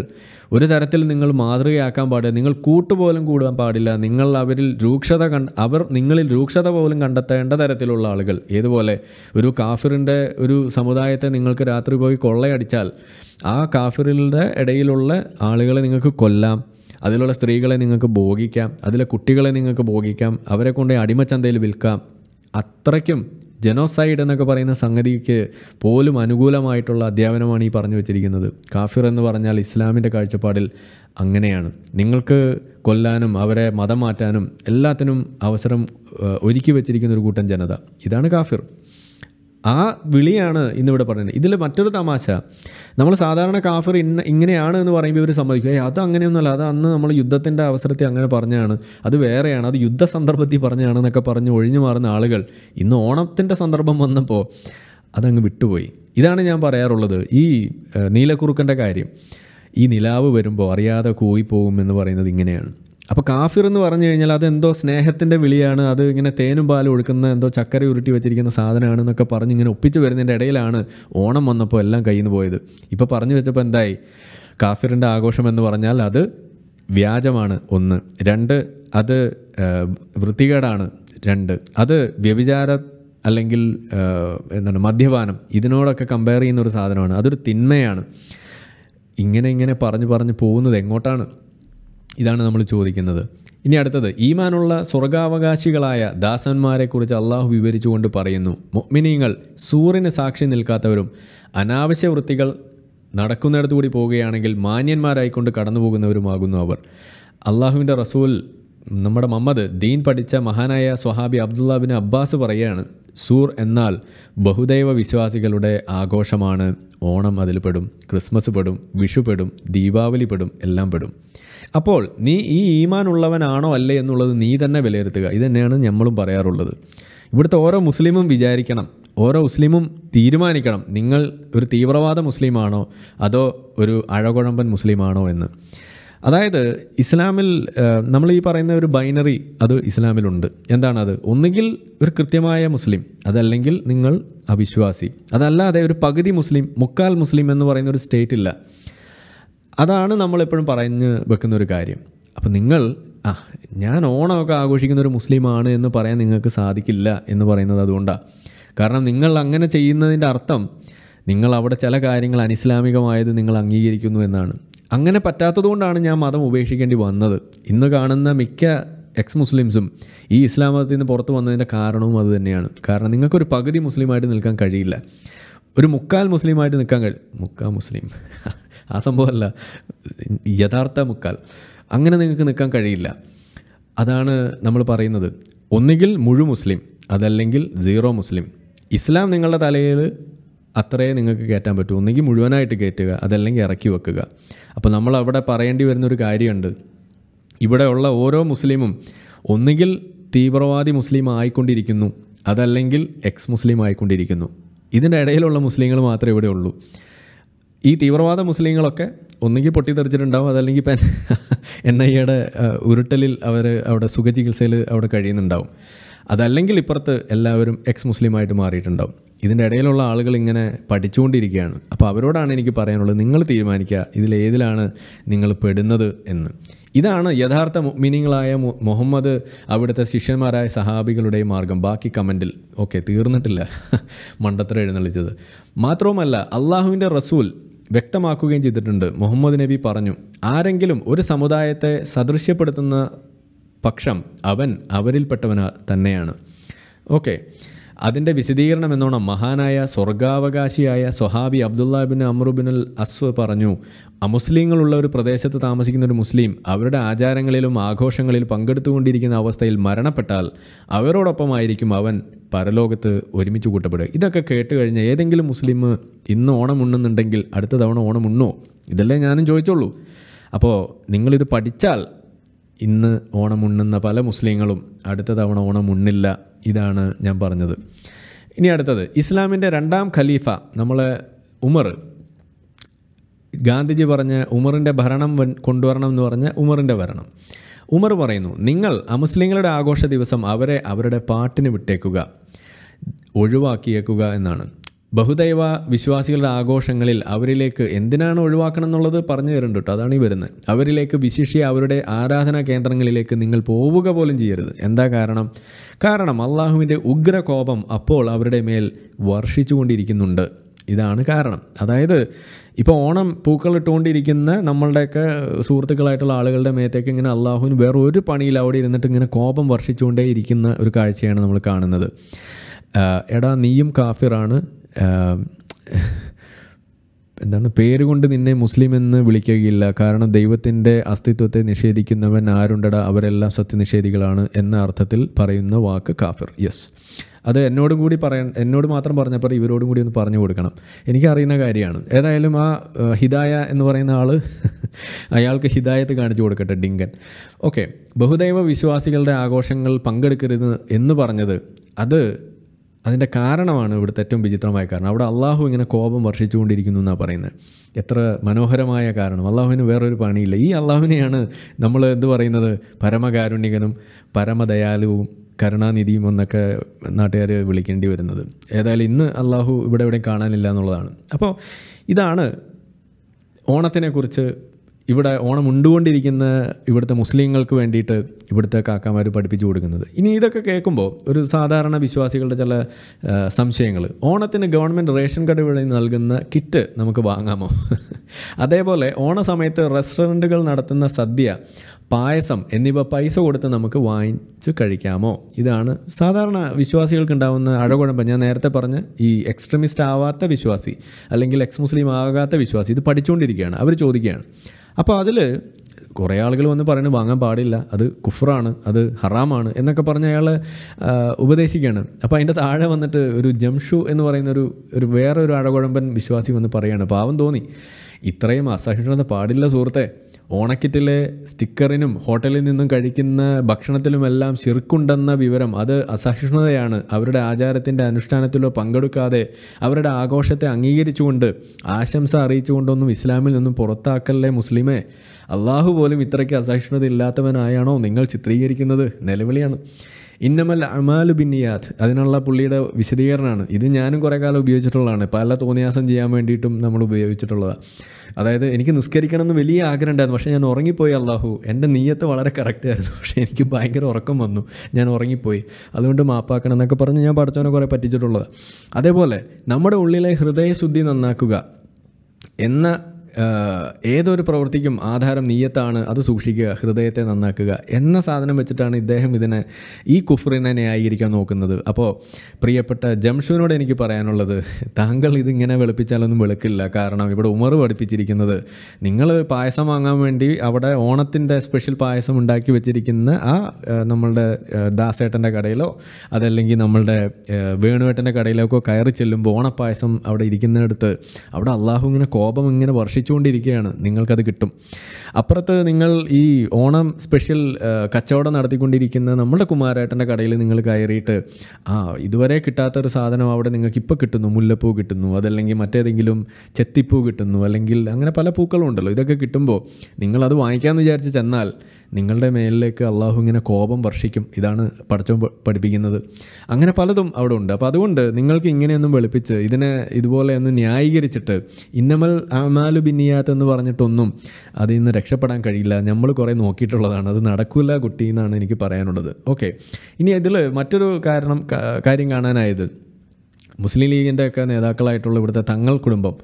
ഒരു തരത്തിൽ നിങ്ങൾ മാതൃകയാക്കാൻ പാടില്ല നിങ്ങൾ കൂട്ടുപോലും കൂടാൻ പാടില്ല നിങ്ങൾ അവരിൽ രൂക്ഷത കണ്ട അവർ നിങ്ങളിൽ രൂക്ഷത പോലും കണ്ടെത്തേണ്ട തരത്തിലുള്ള ആളുകൾ ഏതുപോലെ ഒരു കാഫിറിൻ്റെ ഒരു സമുദായത്തെ നിങ്ങൾക്ക് രാത്രി പോയി കൊള്ളയടിച്ചാൽ ആ കാഫിറിൻ്റെ ഇടയിലുള്ള ആളുകളെ നിങ്ങൾക്ക് കൊല്ലാം അതിലുള്ള സ്ത്രീകളെ നിങ്ങൾക്ക് ഭോഗിക്കാം അതിലെ കുട്ടികളെ നിങ്ങൾക്ക് ഭോഗിക്കാം അവരെ കൊണ്ട് അടിമച്ചന്തയിൽ വിൽക്കാം അത്രയ്ക്കും ജനോസൈഡ് എന്നൊക്കെ പറയുന്ന സംഗതിക്ക് പോലും അനുകൂലമായിട്ടുള്ള അധ്യാപനമാണ് ഈ പറഞ്ഞു വെച്ചിരിക്കുന്നത് കാഫിർ എന്ന് പറഞ്ഞാൽ ഇസ്ലാമിൻ്റെ കാഴ്ചപ്പാടിൽ അങ്ങനെയാണ് നിങ്ങൾക്ക് കൊല്ലാനും അവരെ മതം മാറ്റാനും എല്ലാത്തിനും അവസരം ഒരുക്കി വെച്ചിരിക്കുന്ന ഒരു കൂട്ടം ജനത ഇതാണ് കാഫിർ ആ വിളിയാണ് ഇന്നിവിടെ പറയുന്നത് ഇതിൽ മറ്റൊരു തമാശ നമ്മൾ സാധാരണ കാഫർ ഇന്ന ഇങ്ങനെയാണ് എന്ന് പറയുമ്പോൾ ഇവർ സമ്മതിക്കും അത് അങ്ങനെയൊന്നുമല്ല അത് അന്ന് നമ്മൾ യുദ്ധത്തിൻ്റെ അവസരത്തിൽ അങ്ങനെ പറഞ്ഞാണ് അത് വേറെയാണ് അത് യുദ്ധ സന്ദർഭത്തിൽ പറഞ്ഞാണെന്നൊക്കെ പറഞ്ഞ് ഒഴിഞ്ഞു മാറുന്ന ആളുകൾ ഇന്ന് ഓണത്തിൻ്റെ സന്ദർഭം വന്നപ്പോൾ അതങ്ങ് വിട്ടുപോയി ഇതാണ് ഞാൻ പറയാറുള്ളത് ഈ നീലക്കുറുക്കൻ്റെ കാര്യം ഈ നിലാവ് വരുമ്പോൾ അറിയാതെ കോയിപ്പോകും എന്ന് പറയുന്നത് ഇങ്ങനെയാണ് അപ്പോൾ കാഫിർ എന്ന് പറഞ്ഞു കഴിഞ്ഞാൽ അതെന്തോ സ്നേഹത്തിൻ്റെ വിളിയാണ് അത് ഇങ്ങനെ തേനും പാലും ഒഴുക്കുന്ന എന്തോ ചക്കര ഉരുട്ടി വെച്ചിരിക്കുന്ന സാധനമാണ് എന്നൊക്കെ പറഞ്ഞ് ഇങ്ങനെ ഒപ്പിച്ച് വരുന്നതിൻ്റെ ഇടയിലാണ് ഓണം വന്നപ്പോൾ എല്ലാം കയ്യിൽ നിന്ന് പോയത് ഇപ്പോൾ പറഞ്ഞു വെച്ചപ്പോൾ എന്തായി കാഫിറിൻ്റെ ആഘോഷം എന്ന് പറഞ്ഞാൽ അത് വ്യാജമാണ് ഒന്ന് രണ്ട് അത് വൃത്തികേടാണ് രണ്ട് അത് വ്യഭിചാര അല്ലെങ്കിൽ എന്താണ് മദ്യപാനം ഇതിനോടൊക്കെ കമ്പയർ ചെയ്യുന്ന ഒരു സാധനമാണ് അതൊരു തിന്മയാണ് ഇങ്ങനെ ഇങ്ങനെ പറഞ്ഞു പറഞ്ഞു പോകുന്നത് എങ്ങോട്ടാണ് ഇതാണ് നമ്മൾ ചോദിക്കുന്നത് ഇനി അടുത്തത് ഈമാനുള്ള സ്വർഗാവകാശികളായ ദാസന്മാരെക്കുറിച്ച് അള്ളാഹു വിവരിച്ചുകൊണ്ട് പറയുന്നു മൊമിനിയങ്ങൾ സൂറിന് സാക്ഷി നിൽക്കാത്തവരും അനാവശ്യ വൃത്തികൾ നടക്കുന്നിടത്തു കൂടി പോവുകയാണെങ്കിൽ മാന്യന്മാരായിക്കൊണ്ട് കടന്നു പോകുന്നവരുമാകുന്നു അവർ അള്ളാഹുവിൻ്റെ റസൂൽ നമ്മുടെ മമ്മദ് ദീൻ പഠിച്ച മഹാനായ സ്വഹാബി അബ്ദുള്ള അബ്ബാസ് പറയുകയാണ് സൂർ എന്നാൽ ബഹുദൈവ വിശ്വാസികളുടെ ആഘോഷമാണ് ഓണം അതിൽ പെടും ക്രിസ്മസ് പെടും വിഷു പെടും ദീപാവലി പെടും എല്ലാം പെടും അപ്പോൾ നീ ഈ ഈമാൻ ഉള്ളവനാണോ അല്ലേ എന്നുള്ളത് നീ തന്നെ വിലയിരുത്തുക ഇതന്നെയാണ് നമ്മളും പറയാറുള്ളത് ഇവിടുത്തെ ഓരോ മുസ്ലിമും വിചാരിക്കണം ഓരോ മുസ്ലിമും തീരുമാനിക്കണം നിങ്ങൾ ഒരു തീവ്രവാദ മുസ്ലിമാണോ അതോ ഒരു അഴകുഴമ്പൻ മുസ്ലിമാണോ എന്ന് അതായത് ഇസ്ലാമിൽ നമ്മൾ ഈ പറയുന്ന ഒരു ബൈനറി അത് ഇസ്ലാമിലുണ്ട് എന്താണത് ഒന്നുകിൽ ഒരു കൃത്യമായ മുസ്ലിം അതല്ലെങ്കിൽ നിങ്ങൾ അവിശ്വാസി അതല്ലാതെ ഒരു പകുതി മുസ്ലിം മുക്കാൽ മുസ്ലിം എന്ന് പറയുന്ന ഒരു സ്റ്റേറ്റ് ഇല്ല അതാണ് നമ്മളെപ്പോഴും പറഞ്ഞു വെക്കുന്ന ഒരു കാര്യം അപ്പോൾ നിങ്ങൾ ആ ഞാൻ ഓണമൊക്കെ ആഘോഷിക്കുന്ന ഒരു മുസ്ലിമാണ് എന്ന് പറയാൻ നിങ്ങൾക്ക് സാധിക്കില്ല എന്ന് പറയുന്നത് അതുകൊണ്ടാണ് കാരണം നിങ്ങൾ അങ്ങനെ ചെയ്യുന്നതിൻ്റെ അർത്ഥം നിങ്ങൾ അവിടെ ചില കാര്യങ്ങൾ അനിസ്ലാമികമായത് നിങ്ങൾ അംഗീകരിക്കുന്നു എന്നാണ് അങ്ങനെ പറ്റാത്തതുകൊണ്ടാണ് ഞാൻ മതം ഉപേക്ഷിക്കേണ്ടി വന്നത് ഇന്ന് കാണുന്ന മിക്ക എക്സ് മുസ്ലിംസും ഈ ഇസ്ലാം മതത്തിൽ നിന്ന് പുറത്തു വന്നതിൻ്റെ കാരണവും അത് തന്നെയാണ് കാരണം നിങ്ങൾക്കൊരു പകുതി മുസ്ലിമായിട്ട് നിൽക്കാൻ കഴിയില്ല ഒരു മുക്കാൽ മുസ്ലിമായിട്ട് നിൽക്കാൻ കഴിയും മുക്കാൽ മുസ്ലിം ആ സംഭവമല്ല യഥാർത്ഥ മുക്കാൽ അങ്ങനെ നിങ്ങൾക്ക് നിൽക്കാൻ കഴിയില്ല അതാണ് നമ്മൾ പറയുന്നത് ഒന്നുകിൽ മുഴു മുസ്ലിം അതല്ലെങ്കിൽ സീറോ മുസ്ലിം ഇസ്ലാം നിങ്ങളുടെ തലയിൽ അത്രയേ നിങ്ങൾക്ക് കയറ്റാൻ പറ്റൂ ഒന്നുകിൽ മുഴുവനായിട്ട് കയറ്റുക അതല്ലെങ്കിൽ ഇറക്കി വെക്കുക അപ്പോൾ നമ്മൾ അവിടെ പറയേണ്ടി വരുന്നൊരു കാര്യമുണ്ട് ഇവിടെയുള്ള ഓരോ മുസ്ലിമും ഒന്നുകിൽ തീവ്രവാദി മുസ്ലിം ആയിക്കൊണ്ടിരിക്കുന്നു അതല്ലെങ്കിൽ എക്സ് മുസ്ലിം ആയിക്കൊണ്ടിരിക്കുന്നു ഇതിൻ്റെ ഇടയിലുള്ള മുസ്ലിങ്ങൾ മാത്രമേ ഇവിടെ ഉള്ളൂ ഈ തീവ്രവാദ മുസ്ലിങ്ങളൊക്കെ ഒന്നുകിൽ പൊട്ടിത്തെറിച്ചിട്ടുണ്ടാവും അതല്ലെങ്കിൽ ഇപ്പം എൻ ഐ എയുടെ ഉരുട്ടലിൽ അവർ അവിടെ സുഖചികിത്സയിൽ അവിടെ കഴിയുന്നുണ്ടാവും അതല്ലെങ്കിൽ ഇപ്പുറത്ത് എല്ലാവരും എക്സ് മുസ്ലിമായിട്ട് മാറിയിട്ടുണ്ടാവും ഇതിൻ്റെ ഇടയിലുള്ള ആളുകൾ ഇങ്ങനെ പഠിച്ചുകൊണ്ടിരിക്കുകയാണ് അപ്പോൾ അവരോടാണ് എനിക്ക് പറയാനുള്ളത് നിങ്ങൾ തീരുമാനിക്കുക ഇതിലേതിലാണ് നിങ്ങൾ പെടുന്നത് എന്ന് ഇതാണ് യഥാർത്ഥ മീനിങ്ങളായ മുഹമ്മദ് അവിടുത്തെ ശിഷ്യന്മാരായ സഹാബികളുടെ മാർഗം ബാക്കി കമൻറ്റിൽ ഓക്കെ തീർന്നിട്ടില്ല മണ്ടത്തരം എഴുന്നള്ളിച്ചത് മാത്രവുമല്ല അള്ളാഹുവിൻ്റെ റസൂൽ വ്യക്തമാക്കുകയും ചെയ്തിട്ടുണ്ട് മുഹമ്മദ് നബി പറഞ്ഞു ആരെങ്കിലും ഒരു സമുദായത്തെ സദൃശ്യപ്പെടുത്തുന്ന പക്ഷം അവൻ അവരിൽപ്പെട്ടവന തന്നെയാണ് ഓക്കെ അതിൻ്റെ വിശദീകരണം എന്നോണം മഹാനായ സ്വർഗാവകാശിയായ സൊഹാബി അബ്ദുല്ലാബിൻ അൽ അസ്വ പറഞ്ഞു അമുസ്ലിങ്ങളുള്ള ഒരു പ്രദേശത്ത് താമസിക്കുന്ന ഒരു മുസ്ലിം അവരുടെ ആചാരങ്ങളിലും ആഘോഷങ്ങളിൽ പങ്കെടുത്തുകൊണ്ടിരിക്കുന്ന അവസ്ഥയിൽ മരണപ്പെട്ടാൽ അവരോടൊപ്പമായിരിക്കും അവൻ പരലോകത്ത് ഒരുമിച്ച് കൂട്ടപ്പെടുക ഇതൊക്കെ കേട്ട് കഴിഞ്ഞാൽ ഏതെങ്കിലും മുസ്ലിം ഇന്ന് ഓണം ഉണ്ണുന്നുണ്ടെങ്കിൽ അടുത്ത തവണ ഓണം ഉണ്ണോ ഇതല്ലേ ഞാനും ചോദിച്ചോളൂ അപ്പോൾ നിങ്ങളിത് പഠിച്ചാൽ ഇന്ന് ഓണം ഉണ്ണുന്ന പല മുസ്ലിങ്ങളും അടുത്ത തവണ ഓണം ഉണ്ണില്ല ഇതാണ് ഞാൻ പറഞ്ഞത് ഇനി അടുത്തത് ഇസ്ലാമിൻ്റെ രണ്ടാം ഖലീഫ നമ്മളെ ഉമർ ഗാന്ധിജി പറഞ്ഞ ഉമറിൻ്റെ ഭരണം കൊണ്ടുവരണം എന്ന് പറഞ്ഞ ഉമറിൻ്റെ ഭരണം ഉമർ പറയുന്നു നിങ്ങൾ അമുസ്ലിങ്ങളുടെ ആഘോഷ ദിവസം അവരെ അവരുടെ പാട്ടിന് വിട്ടേക്കുക ഒഴിവാക്കിയേക്കുക എന്നാണ് ബഹുദൈവ വിശ്വാസികളുടെ ആഘോഷങ്ങളിൽ അവരിലേക്ക് എന്തിനാണ് ഒഴിവാക്കണം എന്നുള്ളത് പറഞ്ഞു തരുന്നുണ്ട് കേട്ടോ അതാണ് ഈ വരുന്നത് അവരിലേക്ക് വിശിഷ്യ അവരുടെ ആരാധനാ കേന്ദ്രങ്ങളിലേക്ക് നിങ്ങൾ പോവുക പോലും ചെയ്യരുത് എന്താ കാരണം കാരണം അള്ളാഹുവിൻ്റെ ഉഗ്രകോപം അപ്പോൾ അവരുടെ മേൽ വർഷിച്ചുകൊണ്ടിരിക്കുന്നുണ്ട് ഇതാണ് കാരണം അതായത് ഇപ്പോൾ ഓണം പൂക്കളിട്ടുകൊണ്ടിരിക്കുന്ന നമ്മളുടെയൊക്കെ സുഹൃത്തുക്കളായിട്ടുള്ള ആളുകളുടെ മേത്തേക്ക് ഇങ്ങനെ അള്ളാഹുവിന് വേറെ ഒരു പണിയിൽ അവിടെ ഇരുന്നിട്ട് ഇങ്ങനെ കോപം വർഷിച്ചുകൊണ്ടേ ഇരിക്കുന്ന ഒരു കാഴ്ചയാണ് നമ്മൾ കാണുന്നത് എടാ നീയും കാഫിറാണ് എന്താണ് പേരുകൊണ്ട് നിന്നെ മുസ്ലിം എന്ന് വിളിക്കുകയില്ല കാരണം ദൈവത്തിൻ്റെ അസ്തിത്വത്തെ നിഷേധിക്കുന്നവൻ ആരുണ്ടട അവരെല്ലാം സത്യനിഷേധികളാണ് എന്ന അർത്ഥത്തിൽ പറയുന്ന വാക്ക് കാഫിർ യെസ് അത് എന്നോടും കൂടി പറയാൻ എന്നോട് മാത്രം പറഞ്ഞപ്പോൾ ഇവരോടും കൂടി ഒന്ന് പറഞ്ഞു കൊടുക്കണം എനിക്കറിയുന്ന കാര്യമാണ് ഏതായാലും ആ ഹിദായ എന്ന് പറയുന്ന ആൾ അയാൾക്ക് ഹിദായത്ത് കാണിച്ചു കൊടുക്കട്ടെ ഡിങ്കൻ ഓക്കെ ബഹുദൈവ വിശ്വാസികളുടെ ആഘോഷങ്ങൾ പങ്കെടുക്കരുത് എന്ന് പറഞ്ഞത് അത് അതിൻ്റെ കാരണമാണ് ഇവിടുത്തെ ഏറ്റവും വിചിത്രമായ കാരണം അവിടെ അള്ളാഹു ഇങ്ങനെ കോപം വർഷിച്ചുകൊണ്ടിരിക്കുന്നു എന്നാണ് പറയുന്നത് എത്ര മനോഹരമായ കാരണം അള്ളാഹുവിന് വേറൊരു പണിയില്ല ഈ അള്ളാഹുവിനെയാണ് നമ്മൾ എന്ത് പറയുന്നത് പരമകാരുണ്യകനും പരമദയാലുവും കരുണാനിധിയും എന്നൊക്കെ നാട്ടുകാർ വിളിക്കേണ്ടി വരുന്നത് ഏതായാലും ഇന്ന് അള്ളാഹു ഇവിടെ എവിടെയും കാണാനില്ല എന്നുള്ളതാണ് അപ്പോൾ ഇതാണ് ഓണത്തിനെക്കുറിച്ച് ഇവിടെ ഓണം ഉണ്ടുകൊണ്ടിരിക്കുന്ന ഇവിടുത്തെ മുസ്ലിങ്ങൾക്ക് വേണ്ടിയിട്ട് ഇവിടുത്തെ കാക്കാമാർ പഠിപ്പിച്ചു കൊടുക്കുന്നത് ഇനി ഇതൊക്കെ കേൾക്കുമ്പോൾ ഒരു സാധാരണ വിശ്വാസികളുടെ ചില സംശയങ്ങൾ ഓണത്തിന് ഗവൺമെൻറ് റേഷൻ കാർഡ് വഴി നൽകുന്ന കിറ്റ് നമുക്ക് വാങ്ങാമോ അതേപോലെ ഓണ സമയത്ത് റെസ്റ്റോറൻറ്റുകൾ നടത്തുന്ന സദ്യ പായസം എന്നിവ പൈസ കൊടുത്ത് നമുക്ക് വാങ്ങിച്ച് കഴിക്കാമോ ഇതാണ് സാധാരണ ഉണ്ടാകുന്ന അഴകുഴമ്പ് ഞാൻ നേരത്തെ പറഞ്ഞ ഈ എക്സ്ട്രീമിസ്റ്റ് ആവാത്ത വിശ്വാസി അല്ലെങ്കിൽ എക്സ് മുസ്ലിം ആകാത്ത വിശ്വാസി ഇത് പഠിച്ചുകൊണ്ടിരിക്കുകയാണ് അവർ ചോദിക്കുകയാണ് അപ്പോൾ അതിൽ കുറേ ആളുകൾ വന്ന് പറയുന്നത് വാങ്ങാൻ പാടില്ല അത് കുഫറാണ് അത് ഹറാമാണ് എന്നൊക്കെ പറഞ്ഞ് അയാളെ ഉപദേശിക്കുകയാണ് അപ്പോൾ അതിൻ്റെ താഴെ വന്നിട്ട് ഒരു ജംഷു എന്ന് പറയുന്ന ഒരു ഒരു വേറെ ഒരു അഴകുഴമ്പൻ വിശ്വാസി വന്ന് പറയുകയാണ് പാവം തോന്നി ഇത്രയും അസഹിഷ്ണുത പാടില്ല സുഹൃത്തെ ഓണക്കിറ്റിലെ സ്റ്റിക്കറിനും ഹോട്ടലിൽ നിന്നും കഴിക്കുന്ന ഭക്ഷണത്തിലുമെല്ലാം ശിർക്കുണ്ടെന്ന വിവരം അത് അസഹിഷ്ണുതയാണ് അവരുടെ ആചാരത്തിൻ്റെ അനുഷ്ഠാനത്തിലോ പങ്കെടുക്കാതെ അവരുടെ ആഘോഷത്തെ അംഗീകരിച്ചുകൊണ്ട് ആശംസ അറിയിച്ചുകൊണ്ടൊന്നും ഇസ്ലാമിൽ നിന്നും പുറത്താക്കല്ലേ മുസ്ലിമേ അള്ളാഹു പോലും ഇത്രയ്ക്ക് അസഹിഷ്ണുത ഇല്ലാത്തവനായാണോ നിങ്ങൾ ചിത്രീകരിക്കുന്നത് നിലവിളിയാണ് ഇന്നമൽ അമാലു ബിന്നിയാദ് അതിനുള്ള പുള്ളിയുടെ വിശദീകരണമാണ് ഇത് ഞാനും കുറേ കാലം ഉപയോഗിച്ചിട്ടുള്ളതാണ് പല തോന്നിയാസം ചെയ്യാൻ വേണ്ടിയിട്ടും നമ്മൾ ഉപയോഗിച്ചിട്ടുള്ളതാണ് അതായത് എനിക്ക് നിസ്കരിക്കണം എന്ന് വലിയ ആഗ്രഹം ഉണ്ടായിരുന്നു പക്ഷേ ഞാൻ ഉറങ്ങിപ്പോയി അള്ളാഹു എൻ്റെ നീയത്ത് വളരെ കറക്റ്റ് ആയിരുന്നു പക്ഷേ എനിക്ക് ഭയങ്കര ഉറക്കം വന്നു ഞാൻ ഉറങ്ങിപ്പോയി അതുകൊണ്ട് മാപ്പാക്കണം എന്നൊക്കെ പറഞ്ഞ് ഞാൻ പഠിച്ചവനെ കുറേ പറ്റിച്ചിട്ടുള്ളത് അതേപോലെ നമ്മുടെ ഉള്ളിലെ ഹൃദയശുദ്ധി നന്നാക്കുക എന്ന ഏതൊരു പ്രവൃത്തിക്കും ആധാരം നീയത്താണ് അത് സൂക്ഷിക്കുക ഹൃദയത്തെ നന്നാക്കുക എന്ന സാധനം വെച്ചിട്ടാണ് ഇദ്ദേഹം ഇതിനെ ഈ കുഫറിനെ ന്യായീകരിക്കാൻ നോക്കുന്നത് അപ്പോൾ പ്രിയപ്പെട്ട ജംഷുവിനോട് എനിക്ക് പറയാനുള്ളത് താങ്കൾ ഇതിങ്ങനെ വെളുപ്പിച്ചാലൊന്നും വെളുക്കില്ല കാരണം ഇവിടെ ഉമർ പഠിപ്പിച്ചിരിക്കുന്നത് നിങ്ങൾ പായസം വാങ്ങാൻ വേണ്ടി അവിടെ ഓണത്തിൻ്റെ സ്പെഷ്യൽ പായസം ഉണ്ടാക്കി വെച്ചിരിക്കുന്ന ആ നമ്മളുടെ ദാസേട്ടൻ്റെ കടയിലോ അതല്ലെങ്കിൽ നമ്മളുടെ വേണുവേട്ടൻ്റെ കടയിലൊക്കെ കയറി ചെല്ലുമ്പോൾ ഓണപ്പായസം അവിടെ ഇരിക്കുന്നിടത്ത് അവിടെ അള്ളാഹു ഇങ്ങനെ കോപം ഇങ്ങനെ വർഷിച്ച് സൃഷ്ടിച്ചുകൊണ്ടിരിക്കുകയാണ് നിങ്ങൾക്കത് കിട്ടും അപ്പുറത്ത് നിങ്ങൾ ഈ ഓണം സ്പെഷ്യൽ കച്ചവടം നടത്തിക്കൊണ്ടിരിക്കുന്ന നമ്മുടെ കുമാരേട്ടൻ്റെ കടയിൽ നിങ്ങൾ കയറിയിട്ട് ആ ഇതുവരെ കിട്ടാത്തൊരു സാധനം അവിടെ നിങ്ങൾക്ക് ഇപ്പോൾ കിട്ടുന്നു മുല്ലപ്പൂ കിട്ടുന്നു അതല്ലെങ്കിൽ മറ്റേതെങ്കിലും ചെത്തിപ്പൂ കിട്ടുന്നു അല്ലെങ്കിൽ അങ്ങനെ പല പൂക്കളും ഉണ്ടല്ലോ ഇതൊക്കെ കിട്ടുമ്പോൾ നിങ്ങളത് വാങ്ങിക്കാമെന്ന് വിചാരിച്ച് ചെന്നാൽ നിങ്ങളുടെ മേലിലേക്ക് അള്ളാഹു ഇങ്ങനെ കോപം വർഷിക്കും ഇതാണ് പഠിച്ചോ പഠിപ്പിക്കുന്നത് അങ്ങനെ പലതും അവിടെ ഉണ്ട് അപ്പോൾ അതുകൊണ്ട് നിങ്ങൾക്ക് ഇങ്ങനെയൊന്നും വെളുപ്പിച്ച് ഇതിനെ ഇതുപോലെ ഒന്ന് ന്യായീകരിച്ചിട്ട് ഇന്നമൽ അമാലു ബിന്നിയാത്ത് എന്ന് പറഞ്ഞിട്ടൊന്നും അതിൽ നിന്ന് രക്ഷപ്പെടാൻ കഴിയില്ല നമ്മൾ കുറേ നോക്കിയിട്ടുള്ളതാണ് അത് നടക്കില്ല കുട്ടി എന്നാണ് എനിക്ക് പറയാനുള്ളത് ഓക്കെ ഇനി ഇതിൽ മറ്റൊരു കാരണം കാര്യം കാണാനായത് മുസ്ലിം ലീഗിൻ്റെ ഒക്കെ നേതാക്കളായിട്ടുള്ള ഇവിടുത്തെ തങ്ങൾ കുടുംബം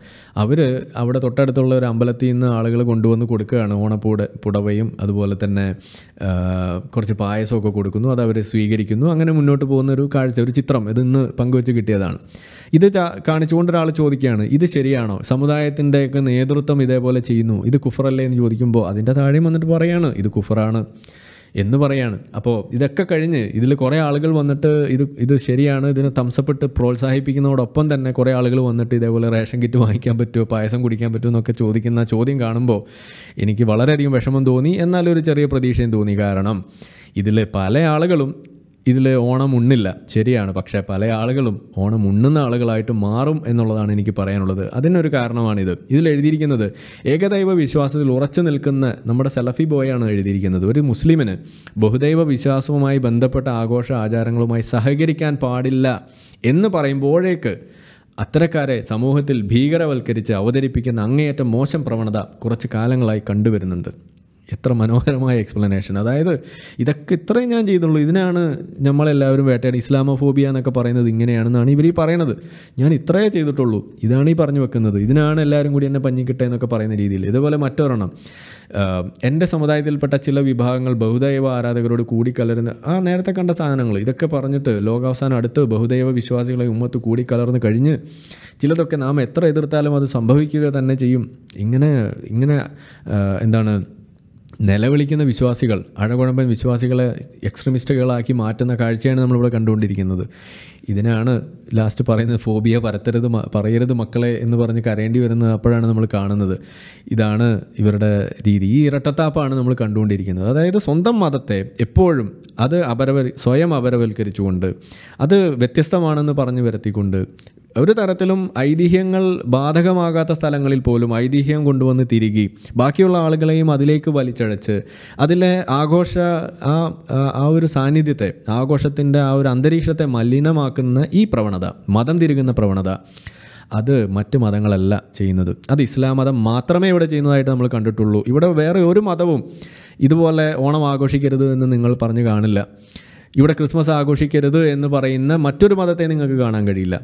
അവർ അവിടെ തൊട്ടടുത്തുള്ള ഒരു അമ്പലത്തിൽ നിന്ന് ആളുകൾ കൊണ്ടുവന്ന് കൊടുക്കുകയാണ് ഓണപ്പൂട പുടവയും അതുപോലെ തന്നെ കുറച്ച് പായസമൊക്കെ കൊടുക്കുന്നു അത് അവർ സ്വീകരിക്കുന്നു അങ്ങനെ മുന്നോട്ട് പോകുന്ന ഒരു കാഴ്ച ഒരു ചിത്രം ഇത് ഇന്ന് പങ്കുവെച്ച് കിട്ടിയതാണ് ഇത് കാണിച്ചുകൊണ്ട് ഒരാൾ ചോദിക്കുകയാണ് ഇത് ശരിയാണോ സമുദായത്തിൻ്റെയൊക്കെ നേതൃത്വം ഇതേപോലെ ചെയ്യുന്നു ഇത് കുഫറല്ലേ എന്ന് ചോദിക്കുമ്പോൾ അതിൻ്റെ താഴെയും വന്നിട്ട് പറയാണ് ഇത് കുഫറാണ് എന്ന് പറയാണ് അപ്പോൾ ഇതൊക്കെ കഴിഞ്ഞ് ഇതിൽ കുറേ ആളുകൾ വന്നിട്ട് ഇത് ഇത് ശരിയാണ് ഇതിനെ തംസപ്പെട്ട് പ്രോത്സാഹിപ്പിക്കുന്നതോടൊപ്പം തന്നെ കുറേ ആളുകൾ വന്നിട്ട് ഇതേപോലെ റേഷൻ കിറ്റ് വാങ്ങിക്കാൻ പറ്റുമോ പായസം കുടിക്കാൻ പറ്റുമോ എന്നൊക്കെ ചോദിക്കുന്ന ചോദ്യം കാണുമ്പോൾ എനിക്ക് വളരെയധികം വിഷമം തോന്നി എന്നാലൊരു ചെറിയ പ്രതീക്ഷയും തോന്നി കാരണം ഇതിൽ പല ആളുകളും ഇതിൽ ഓണം ഉണ്ണില്ല ശരിയാണ് പക്ഷേ പല ആളുകളും ഓണം ഉണ്ണുന്ന ആളുകളായിട്ട് മാറും എന്നുള്ളതാണ് എനിക്ക് പറയാനുള്ളത് അതിനൊരു കാരണമാണിത് ഇതിൽ എഴുതിയിരിക്കുന്നത് ഏകദൈവ വിശ്വാസത്തിൽ ഉറച്ചു നിൽക്കുന്ന നമ്മുടെ സലഫി ബോയാണ് എഴുതിയിരിക്കുന്നത് ഒരു മുസ്ലിമിന് ബഹുദൈവ വിശ്വാസവുമായി ബന്ധപ്പെട്ട ആഘോഷ ആചാരങ്ങളുമായി സഹകരിക്കാൻ പാടില്ല എന്ന് പറയുമ്പോഴേക്ക് അത്തരക്കാരെ സമൂഹത്തിൽ ഭീകരവൽക്കരിച്ച് അവതരിപ്പിക്കുന്ന അങ്ങേയറ്റം മോശം പ്രവണത കുറച്ച് കാലങ്ങളായി കണ്ടുവരുന്നുണ്ട് എത്ര മനോഹരമായ എക്സ്പ്ലനേഷൻ അതായത് ഇതൊക്കെ ഇത്രയും ഞാൻ ചെയ്തുള്ളൂ ഇതിനാണ് നമ്മളെല്ലാവരും വേട്ടയാണ് ഇസ്ലാമോഫോബിയ എന്നൊക്കെ പറയുന്നത് ഇങ്ങനെയാണെന്നാണ് ഇവർ ഈ പറയുന്നത് ഞാൻ ഇത്രയേ ചെയ്തിട്ടുള്ളൂ ഇതാണ് ഈ പറഞ്ഞു വെക്കുന്നത് ഇതിനാണ് എല്ലാവരും കൂടി എന്നെ പഞ്ഞിക്കിട്ടെ എന്നൊക്കെ പറയുന്ന രീതിയിൽ ഇതുപോലെ മറ്റൊരെണ്ണം എൻ്റെ സമുദായത്തിൽപ്പെട്ട ചില വിഭാഗങ്ങൾ ബഹുദൈവ ആരാധകരോട് കൂടിക്കലരുന്ന ആ നേരത്തെ കണ്ട സാധനങ്ങൾ ഇതൊക്കെ പറഞ്ഞിട്ട് ലോകാവസാനം അടുത്ത് ബഹുദൈവ വിശ്വാസികളെ ഉമ്മത്ത് കൂടിക്കലർന്ന് കഴിഞ്ഞ് ചിലതൊക്കെ നാം എത്ര എതിർത്താലും അത് സംഭവിക്കുക തന്നെ ചെയ്യും ഇങ്ങനെ ഇങ്ങനെ എന്താണ് നിലവിളിക്കുന്ന വിശ്വാസികൾ അഴകുഴമ്പൻ വിശ്വാസികളെ എക്സ്ട്രീമിസ്റ്റുകളാക്കി മാറ്റുന്ന കാഴ്ചയാണ് നമ്മളിവിടെ കണ്ടുകൊണ്ടിരിക്കുന്നത് ഇതിനാണ് ലാസ്റ്റ് പറയുന്നത് ഫോബിയ പരത്തരുത് പറയരുത് മക്കളെ എന്ന് പറഞ്ഞ് കരയേണ്ടി വരുന്നത് അപ്പോഴാണ് നമ്മൾ കാണുന്നത് ഇതാണ് ഇവരുടെ രീതി ഈ ഇരട്ടത്താപ്പാണ് നമ്മൾ കണ്ടുകൊണ്ടിരിക്കുന്നത് അതായത് സ്വന്തം മതത്തെ എപ്പോഴും അത് അപരവൽ സ്വയം അപരവൽക്കരിച്ചുകൊണ്ട് അത് വ്യത്യസ്തമാണെന്ന് പറഞ്ഞു വരുത്തിക്കൊണ്ട് ഒരു തരത്തിലും ഐതിഹ്യങ്ങൾ ബാധകമാകാത്ത സ്ഥലങ്ങളിൽ പോലും ഐതിഹ്യം കൊണ്ടുവന്ന് തിരികെ ബാക്കിയുള്ള ആളുകളെയും അതിലേക്ക് വലിച്ചഴച്ച് അതിലെ ആഘോഷ ആ ആ ഒരു സാന്നിധ്യത്തെ ആഘോഷത്തിൻ്റെ ആ ഒരു അന്തരീക്ഷത്തെ മലിനമാക്കുന്ന ഈ പ്രവണത മതം തിരുകുന്ന പ്രവണത അത് മറ്റ് മതങ്ങളല്ല ചെയ്യുന്നത് അത് ഇസ്ലാം മതം മാത്രമേ ഇവിടെ ചെയ്യുന്നതായിട്ട് നമ്മൾ കണ്ടിട്ടുള്ളൂ ഇവിടെ വേറെ ഒരു മതവും ഇതുപോലെ ഓണം ആഘോഷിക്കരുത് എന്ന് നിങ്ങൾ പറഞ്ഞു കാണില്ല ഇവിടെ ക്രിസ്മസ് ആഘോഷിക്കരുത് എന്ന് പറയുന്ന മറ്റൊരു മതത്തെ നിങ്ങൾക്ക് കാണാൻ കഴിയില്ല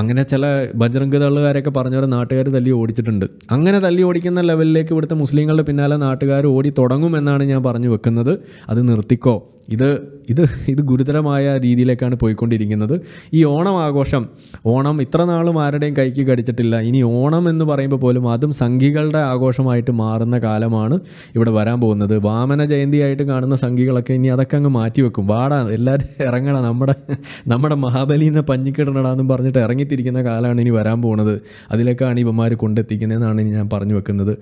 അങ്ങനെ ചില ബജ്രംഗ് തള്ളുകാരൊക്കെ പറഞ്ഞവരെ നാട്ടുകാർ തല്ലി ഓടിച്ചിട്ടുണ്ട് അങ്ങനെ തല്ലി ഓടിക്കുന്ന ലെവലിലേക്ക് ഇവിടുത്തെ മുസ്ലിങ്ങളുടെ പിന്നാലെ നാട്ടുകാർ ഓടി തുടങ്ങുമെന്നാണ് ഞാൻ പറഞ്ഞു വെക്കുന്നത് അത് നിർത്തിക്കോ ഇത് ഇത് ഇത് ഗുരുതരമായ രീതിയിലേക്കാണ് പോയിക്കൊണ്ടിരിക്കുന്നത് ഈ ഓണം ആഘോഷം ഓണം ഇത്ര നാളും ആരുടെയും കൈക്ക് കടിച്ചിട്ടില്ല ഇനി ഓണം എന്ന് പറയുമ്പോൾ പോലും അതും സംഘികളുടെ ആഘോഷമായിട്ട് മാറുന്ന കാലമാണ് ഇവിടെ വരാൻ പോകുന്നത് വാമന ജയന്തിയായിട്ട് കാണുന്ന സംഘികളൊക്കെ ഇനി അതൊക്കെ അങ്ങ് മാറ്റിവെക്കും വാടാ എല്ലാവരും ഇറങ്ങണ നമ്മുടെ നമ്മുടെ മഹാബലിനെ പഞ്ഞിക്കിടണടാന്നും പറഞ്ഞിട്ട് ഇറങ്ങിത്തിരിക്കുന്ന കാലമാണ് ഇനി വരാൻ പോകുന്നത് അതിലേക്കാണ് ഇവന്മാർ കൊണ്ടെത്തിക്കുന്നതെന്നാണ് ഇനി ഞാൻ പറഞ്ഞു വെക്കുന്നത്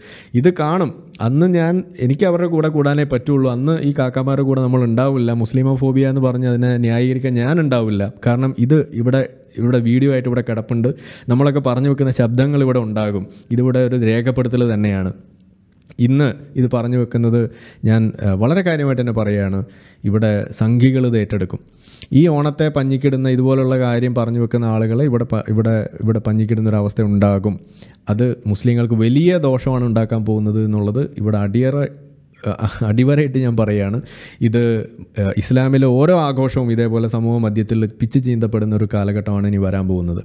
ഇത് കാണും അന്ന് ഞാൻ എനിക്ക് അവരുടെ കൂടെ കൂടാനേ പറ്റുള്ളൂ അന്ന് ഈ കാക്കാമാരുടെ കൂടെ നമ്മൾ ഉണ്ടാവും ഉണ്ടാവില്ല മുസ്ലിമോഫോബിയ എന്ന് പറഞ്ഞ് അതിനെ ന്യായീകരിക്കാൻ ഞാൻ ഉണ്ടാവില്ല കാരണം ഇത് ഇവിടെ ഇവിടെ വീഡിയോ ആയിട്ട് ഇവിടെ കിടപ്പുണ്ട് നമ്മളൊക്കെ പറഞ്ഞു വെക്കുന്ന ശബ്ദങ്ങൾ ഇവിടെ ഉണ്ടാകും ഇതിവിടെ ഒരു രേഖപ്പെടുത്തൽ തന്നെയാണ് ഇന്ന് ഇത് പറഞ്ഞു വെക്കുന്നത് ഞാൻ വളരെ കാര്യമായിട്ട് തന്നെ പറയുകയാണ് ഇവിടെ സംഘികൾ ഇത് ഏറ്റെടുക്കും ഈ ഓണത്തെ പഞ്ഞിക്കിടുന്ന ഇതുപോലുള്ള കാര്യം പറഞ്ഞു വെക്കുന്ന ആളുകളെ ഇവിടെ ഇവിടെ ഇവിടെ പഞ്ഞിക്കിടുന്നൊരവസ്ഥ ഒരു അവസ്ഥ ഉണ്ടാകും അത് മുസ്ലിങ്ങൾക്ക് വലിയ ദോഷമാണ് ഉണ്ടാക്കാൻ പോകുന്നത് എന്നുള്ളത് ഇവിടെ അടിയറ അടിവരയിട്ട് ഞാൻ പറയുകയാണ് ഇത് ഇസ്ലാമിലെ ഓരോ ആഘോഷവും ഇതേപോലെ സമൂഹ മധ്യത്തിൽ പിച്ച് ചീന്തപ്പെടുന്ന ഒരു കാലഘട്ടമാണ് ഇനി വരാൻ പോകുന്നത്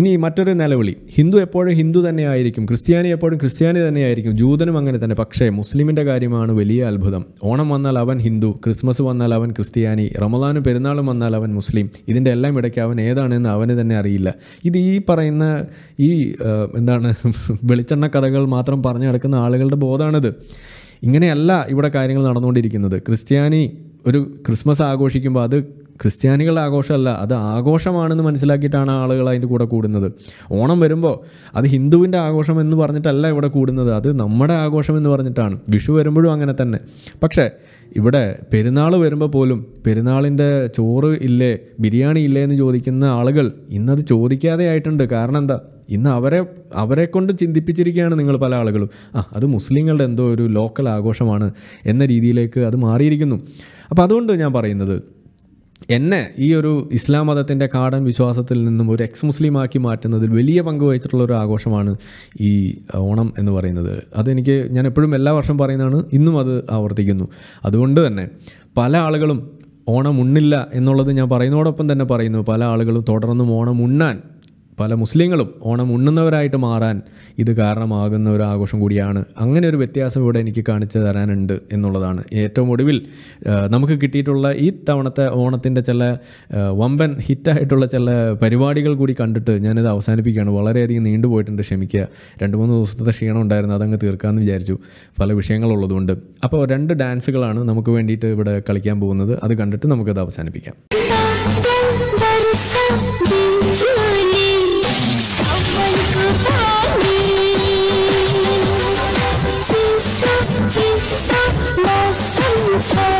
ഇനി മറ്റൊരു നിലവിളി ഹിന്ദു എപ്പോഴും ഹിന്ദു തന്നെയായിരിക്കും ക്രിസ്ത്യാനി എപ്പോഴും ക്രിസ്ത്യാനി തന്നെയായിരിക്കും ജൂതനും അങ്ങനെ തന്നെ പക്ഷേ മുസ്ലിമിൻ്റെ കാര്യമാണ് വലിയ അത്ഭുതം ഓണം വന്നാൽ അവൻ ഹിന്ദു ക്രിസ്മസ് വന്നാൽ അവൻ ക്രിസ്ത്യാനി റമദാനും പെരുന്നാളും വന്നാൽ അവൻ മുസ്ലിം ഇതിൻ്റെ എല്ലാം ഇടയ്ക്ക് അവൻ ഏതാണെന്ന് അവന് തന്നെ അറിയില്ല ഇത് ഈ പറയുന്ന ഈ എന്താണ് വെളിച്ചെണ്ണ കഥകൾ മാത്രം പറഞ്ഞു നടക്കുന്ന ആളുകളുടെ ബോധമാണിത് ഇങ്ങനെയല്ല ഇവിടെ കാര്യങ്ങൾ നടന്നുകൊണ്ടിരിക്കുന്നത് ക്രിസ്ത്യാനി ഒരു ക്രിസ്മസ് ആഘോഷിക്കുമ്പോൾ അത് ക്രിസ്ത്യാനികളുടെ ആഘോഷമല്ല അത് ആഘോഷമാണെന്ന് മനസ്സിലാക്കിയിട്ടാണ് ആളുകൾ അതിൻ്റെ കൂടെ കൂടുന്നത് ഓണം വരുമ്പോൾ അത് ഹിന്ദുവിൻ്റെ ആഘോഷം എന്ന് പറഞ്ഞിട്ടല്ല ഇവിടെ കൂടുന്നത് അത് നമ്മുടെ ആഘോഷം എന്ന് പറഞ്ഞിട്ടാണ് വിഷു വരുമ്പോഴും അങ്ങനെ തന്നെ പക്ഷേ ഇവിടെ പെരുന്നാൾ വരുമ്പോൾ പോലും പെരുന്നാളിൻ്റെ ചോറ് ഇല്ലേ ബിരിയാണി ഇല്ലേ എന്ന് ചോദിക്കുന്ന ആളുകൾ ഇന്നത് ചോദിക്കാതെ ആയിട്ടുണ്ട് കാരണം എന്താ ഇന്ന് അവരെ അവരെ കൊണ്ട് ചിന്തിപ്പിച്ചിരിക്കുകയാണ് നിങ്ങൾ പല ആളുകളും ആ അത് മുസ്ലിങ്ങളുടെ എന്തോ ഒരു ലോക്കൽ ആഘോഷമാണ് എന്ന രീതിയിലേക്ക് അത് മാറിയിരിക്കുന്നു അപ്പോൾ അതുകൊണ്ട് ഞാൻ പറയുന്നത് എന്നെ ഈ ഒരു ഇസ്ലാം മതത്തിൻ്റെ കാടൻ വിശ്വാസത്തിൽ നിന്നും ഒരു എക്സ് മുസ്ലിമാക്കി മാറ്റുന്നതിൽ വലിയ പങ്ക് വഹിച്ചിട്ടുള്ള ഒരു ആഘോഷമാണ് ഈ ഓണം എന്ന് പറയുന്നത് അതെനിക്ക് ഞാൻ എപ്പോഴും എല്ലാ വർഷം പറയുന്നതാണ് ഇന്നും അത് ആവർത്തിക്കുന്നു അതുകൊണ്ട് തന്നെ പല ആളുകളും ഓണം ഉണ്ണില്ല എന്നുള്ളത് ഞാൻ പറയുന്നതോടൊപ്പം തന്നെ പറയുന്നു പല ആളുകളും തുടർന്നും ഓണം ഉണ്ണാൻ പല മുസ്ലിങ്ങളും ഓണം ഉണ്ണുന്നവരായിട്ട് മാറാൻ ഇത് കാരണമാകുന്ന ഒരു ആഘോഷം കൂടിയാണ് അങ്ങനെ ഒരു വ്യത്യാസം ഇവിടെ എനിക്ക് കാണിച്ചു തരാനുണ്ട് എന്നുള്ളതാണ് ഏറ്റവും ഒടുവിൽ നമുക്ക് കിട്ടിയിട്ടുള്ള ഈ തവണത്തെ ഓണത്തിൻ്റെ ചില വമ്പൻ ഹിറ്റായിട്ടുള്ള ചില പരിപാടികൾ കൂടി കണ്ടിട്ട് ഞാനിത് അവസാനിപ്പിക്കുകയാണ് വളരെയധികം നീണ്ടുപോയിട്ടുണ്ട് ക്ഷമിക്കുക രണ്ട് മൂന്ന് ദിവസത്തെ ക്ഷീണം ഉണ്ടായിരുന്നു അതങ്ങ് തീർക്കാമെന്ന് വിചാരിച്ചു പല വിഷയങ്ങളുള്ളതുകൊണ്ട് അപ്പോൾ രണ്ട് ഡാൻസുകളാണ് നമുക്ക് വേണ്ടിയിട്ട് ഇവിടെ കളിക്കാൻ പോകുന്നത് അത് കണ്ടിട്ട് നമുക്കത് അവസാനിപ്പിക്കാം It's